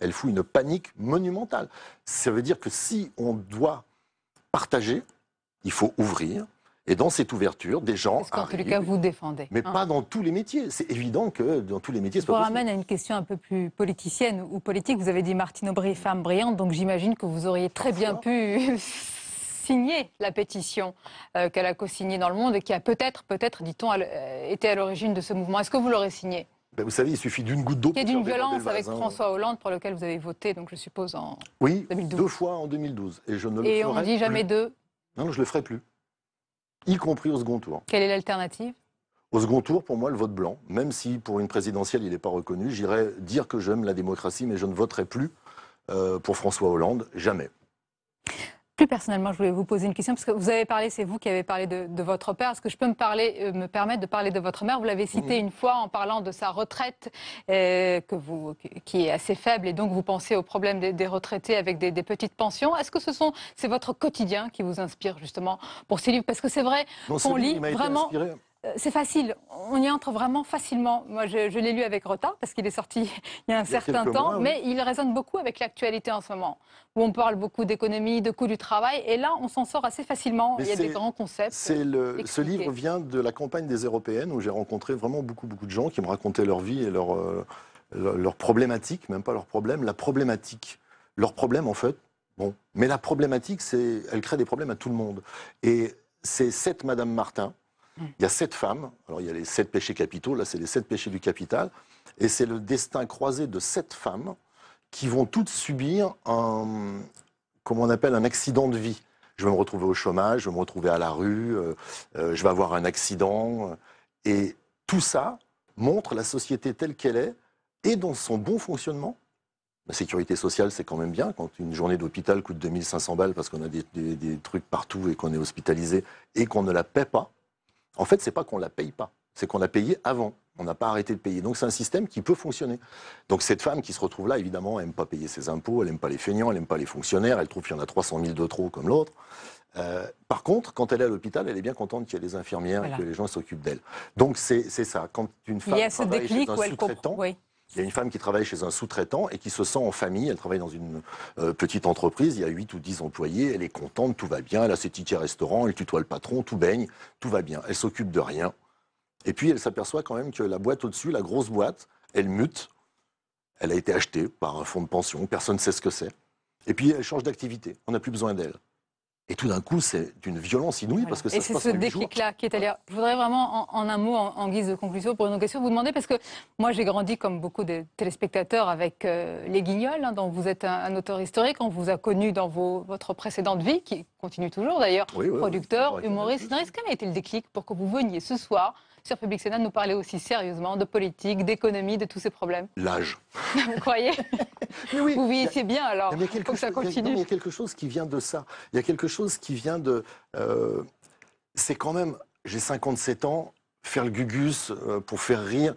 Elle fout une panique monumentale. Ça veut dire que si on doit partager, il faut ouvrir. Et dans cette ouverture, des gens cas, vous défendez. Mais hein pas dans tous les métiers. C'est évident que dans tous les métiers, Ça pas ramène à une question un peu plus politicienne ou politique. Vous avez dit Martine Aubry, femme brillante, donc j'imagine que vous auriez très bien pu signé la pétition euh, qu'elle a co-signée dans le monde et qui a peut-être, peut-être, dit-on, euh, été à l'origine de ce mouvement. Est-ce que vous l'aurez signé ben, vous savez, il suffit d'une goutte d'eau. Il y a d'une violence avec François hein. Hollande pour lequel vous avez voté, donc je suppose en oui, deux fois en 2012, et je ne et on dit jamais deux. Non, je le ferai plus, y compris au second tour. Quelle est l'alternative au second tour, pour moi, le vote blanc, même si pour une présidentielle, il n'est pas reconnu, j'irai dire que j'aime la démocratie, mais je ne voterai plus euh, pour François Hollande, jamais. Plus personnellement, je voulais vous poser une question, parce que vous avez parlé, c'est vous qui avez parlé de, votre père. Est-ce que je peux me, parler, euh, me permettre de parler de votre mère Vous l'avez cité une fois en parlant de sa retraite, euh, que vous, qui est assez faible, et donc vous pensez au problème des, retraités avec des, petites pensions. Est-ce que ce sont, c'est votre quotidien qui vous inspire justement pour ces livres Parce que c'est vrai qu'on lit vraiment... Euh, c'est facile, on y entre vraiment facilement. Moi, je, l'ai lu avec retard parce qu'il est sorti il y a un certain temps, mais il résonne beaucoup avec l'actualité en ce moment, où on parle beaucoup d'économie, de coût du travail, et là, on s'en sort assez facilement. il y a des grands concepts. Le, ce livre vient de la campagne des Européennes, où j'ai rencontré vraiment beaucoup, beaucoup de gens qui me racontaient leur vie et leurs problématiques, euh, problématique, même pas leurs problème, la problématique. Leur problème, en fait, bon. Mais la problématique, elle crée des problèmes à tout le monde. Et c'est cette Madame Martin, il y a sept femmes, alors il y a les sept péchés capitaux, là c'est les sept péchés du capital, et c'est le destin croisé de sept femmes qui vont toutes subir un, comment on appelle, un accident de vie. Je vais me retrouver au chômage, je vais me retrouver à la rue, euh, euh, je vais avoir un accident. Et tout ça montre la société telle qu'elle est et dans son bon fonctionnement. La sécurité sociale, c'est quand même bien. Quand une journée d'hôpital coûte 2500 balles parce qu'on a des trucs partout et qu'on est hospitalisé et qu'on ne la paie pas, en fait, ce n'est pas qu'on ne la paye pas, c'est qu'on l'a payé avant. On n'a pas arrêté de payer. Donc c'est un système qui peut fonctionner. Donc cette femme qui se retrouve là, évidemment, elle n'aime pas payer ses impôts, elle n'aime pas les feignants, elle n'aime pas les fonctionnaires, elle trouve qu'il y en a 300 000 de trop comme l'autre. Euh, par contre, quand elle est à l'hôpital, elle est bien contente qu'il y ait des infirmières et que les gens s'occupent d'elle. Donc c'est ça. Quand une femme Il y a elle il y a une femme qui travaille chez un sous-traitant et qui se sent en famille. Elle travaille dans une euh, petite entreprise, il y a 8 ou 10 employés, elle est contente, tout va bien, elle a ses tickets restaurants, elle tutoie le patron, tout baigne, tout va bien. Elle s'occupe de rien. Et puis elle s'aperçoit quand même que la boîte au-dessus, la grosse boîte, elle mute. Elle a été achetée par un fonds de pension, personne ne sait ce que c'est. Et puis elle change d'activité, on n'a plus besoin d'elle. Et tout d'un coup, c'est d'une violence inouïe parce que ça Et c'est ce déclic-là qui est allé. Je voudrais vraiment, en, un mot, en, guise de conclusion, pour une question, vous demander, parce que moi, j'ai grandi, comme beaucoup de téléspectateurs, avec euh, Les Guignols, hein, dont vous êtes un, auteur historique. On vous a connu dans votre précédente vie, qui continue toujours d'ailleurs, producteur, humoriste, scénariste. Quel a été le déclic pour que vous veniez ce soir sur Public Sénat nous parler aussi sérieusement de politique, d'économie, de tous ces problèmes L'âge. Vous croyez oui, c'est bien alors. Il faut que ça continue. il y a quelque chose qui vient de ça. Il y a quelque chose qui vient de. Euh, c'est quand même. J'ai 57 ans, faire le gugus euh, pour faire rire,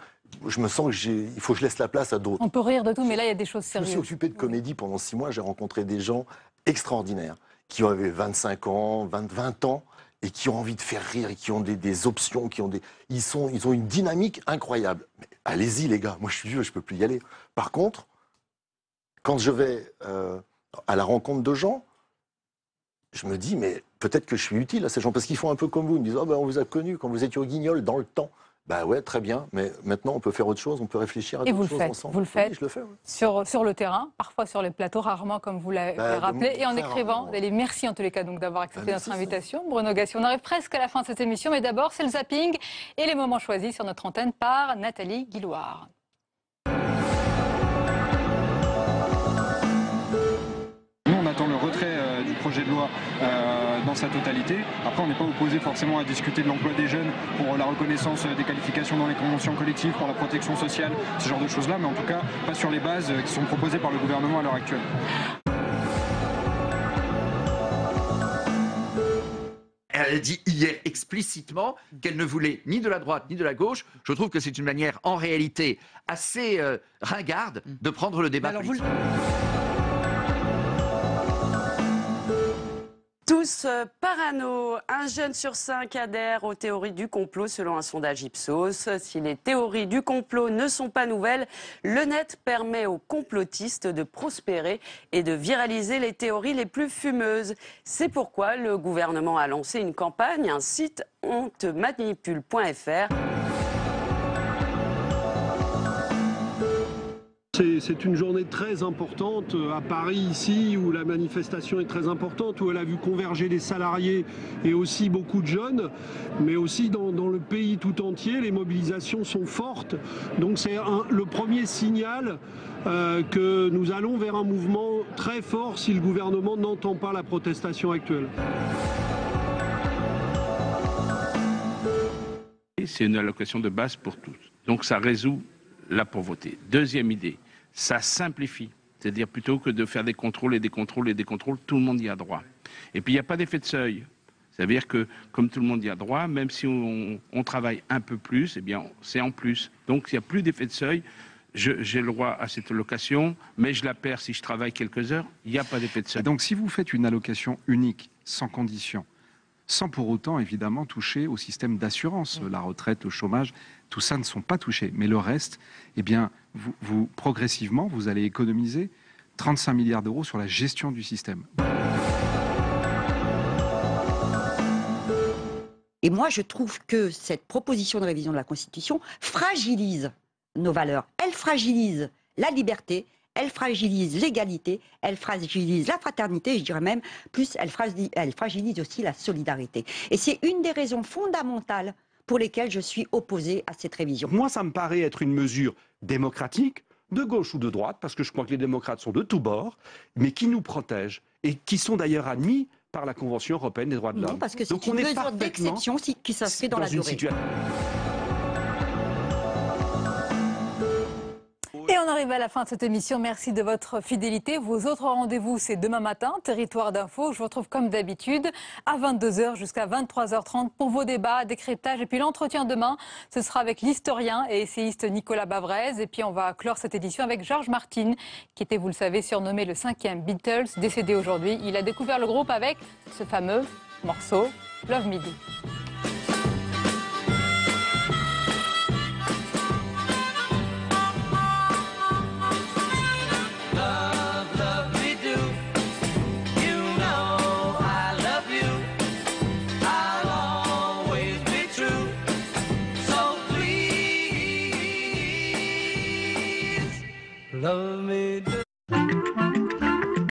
je me sens que j'ai, il faut que je laisse la place à d'autres. On peut rire de tout, mais là, il y a des choses sérieuses. Je me suis occupé de comédie pendant six mois. J'ai rencontré des gens extraordinaires qui avaient 25 ans, 20 ans et qui ont envie de faire rire et qui ont des, options, qui ont des, ils, sont, ils ont une dynamique incroyable. allez-y les gars, moi je suis vieux, je peux plus y aller. Par contre, quand je vais euh, à la rencontre de gens, je me dis mais peut-être que je suis utile à ces gens parce qu'ils font un peu comme vous, ils me disent oh, ben, on vous a connu quand vous étiez au Guignol dans le temps. Ben ouais, très bien, mais maintenant on peut faire autre chose, on peut réfléchir à d'autres choses ensemble. Vous le faites, le fais. Sur, sur le terrain, parfois sur les plateaux, rarement comme vous l'avez bah, rappelé, et en écrivant. Merci en tous les cas d'avoir accepté ah, notre invitation. Bruno Gassi, on arrive presque à la fin de cette émission, mais d'abord c'est le zapping et les moments choisis sur notre antenne par Nathalie Guilloire. de loi euh, dans sa totalité. Après, on n'est pas opposé forcément à discuter de l'emploi des jeunes pour la reconnaissance des qualifications dans les conventions collectives, pour la protection sociale, ce genre de choses-là, mais en tout cas pas sur les bases euh, qui sont proposées par le gouvernement à l'heure actuelle. elle a dit hier explicitement qu'elle ne voulait ni de la droite ni de la gauche. Je trouve que c'est une manière en réalité assez euh, ringarde de prendre le débat. Alors politique. Vous... tous euh, parano. Un jeune sur cinq adhère aux théories du complot selon un sondage Ipsos. Si les théories du complot ne sont pas nouvelles, le net permet aux complotistes de prospérer et de viraliser les théories les plus fumeuses. C'est pourquoi le gouvernement a lancé une campagne, un site honte-manipule.fr. c'est une journée très importante euh, à Paris ici où la manifestation est très importante, où elle a vu converger les salariés et aussi beaucoup de jeunes, mais aussi dans, le pays tout entier, les mobilisations sont fortes. Donc c'est le premier signal euh, que nous allons vers un mouvement très fort si le gouvernement n'entend pas la protestation actuelle. C'est une allocation de base pour tous. Donc ça résout la pauvreté. Deuxième idée, ça simplifie. C'est-à-dire plutôt que de faire des contrôles et des contrôles et des contrôles, tout le monde y a droit. Et puis il n'y a pas d'effet de seuil. C'est-à-dire que comme tout le monde y a droit, même si on, travaille un peu plus, eh bien c'est en plus. Donc il n'y a plus d'effet de seuil. J'ai le droit à cette allocation, mais je la perds si je travaille quelques heures. Il n'y a pas d'effet de seuil. donc si vous faites une allocation unique, sans condition, sans pour autant évidemment toucher au système d'assurance, mmh. la retraite, le chômage, tout ça ne sont pas touchés. Mais le reste, eh bien, vous, progressivement, vous allez économiser 35 milliards d'euros sur la gestion du système. Et moi, je trouve que cette proposition de révision de la Constitution fragilise nos valeurs. Elle fragilise la liberté, elle fragilise l'égalité, elle fragilise la fraternité, je dirais même, plus elle fragilise, elle fragilise aussi la solidarité. Et c'est une des raisons fondamentales pour lesquelles je suis opposé à cette révision. Moi, ça me paraît être une mesure démocratique, de gauche ou de droite, parce que je crois que les démocrates sont de tous bords, mais qui nous protègent et qui sont d'ailleurs admis par la Convention européenne des droits de l'homme. parce que c'est une mesure d'exception qui s'inscrit dans, la durée. arrive à la fin de cette émission. Merci de votre fidélité. Vos autres rendez-vous, c'est demain matin, Territoire d'Info. Je vous retrouve comme d'habitude à 22h jusqu'à 23h30 pour vos débats, décryptages et puis l'entretien demain. Ce sera avec l'historien et essayiste Nicolas Bavrez. Et puis on va clore cette édition avec Georges Martin, qui était, vous le savez, surnommé le cinquième Beatles, décédé aujourd'hui. Il a découvert le groupe avec ce fameux morceau Love Do. Love me.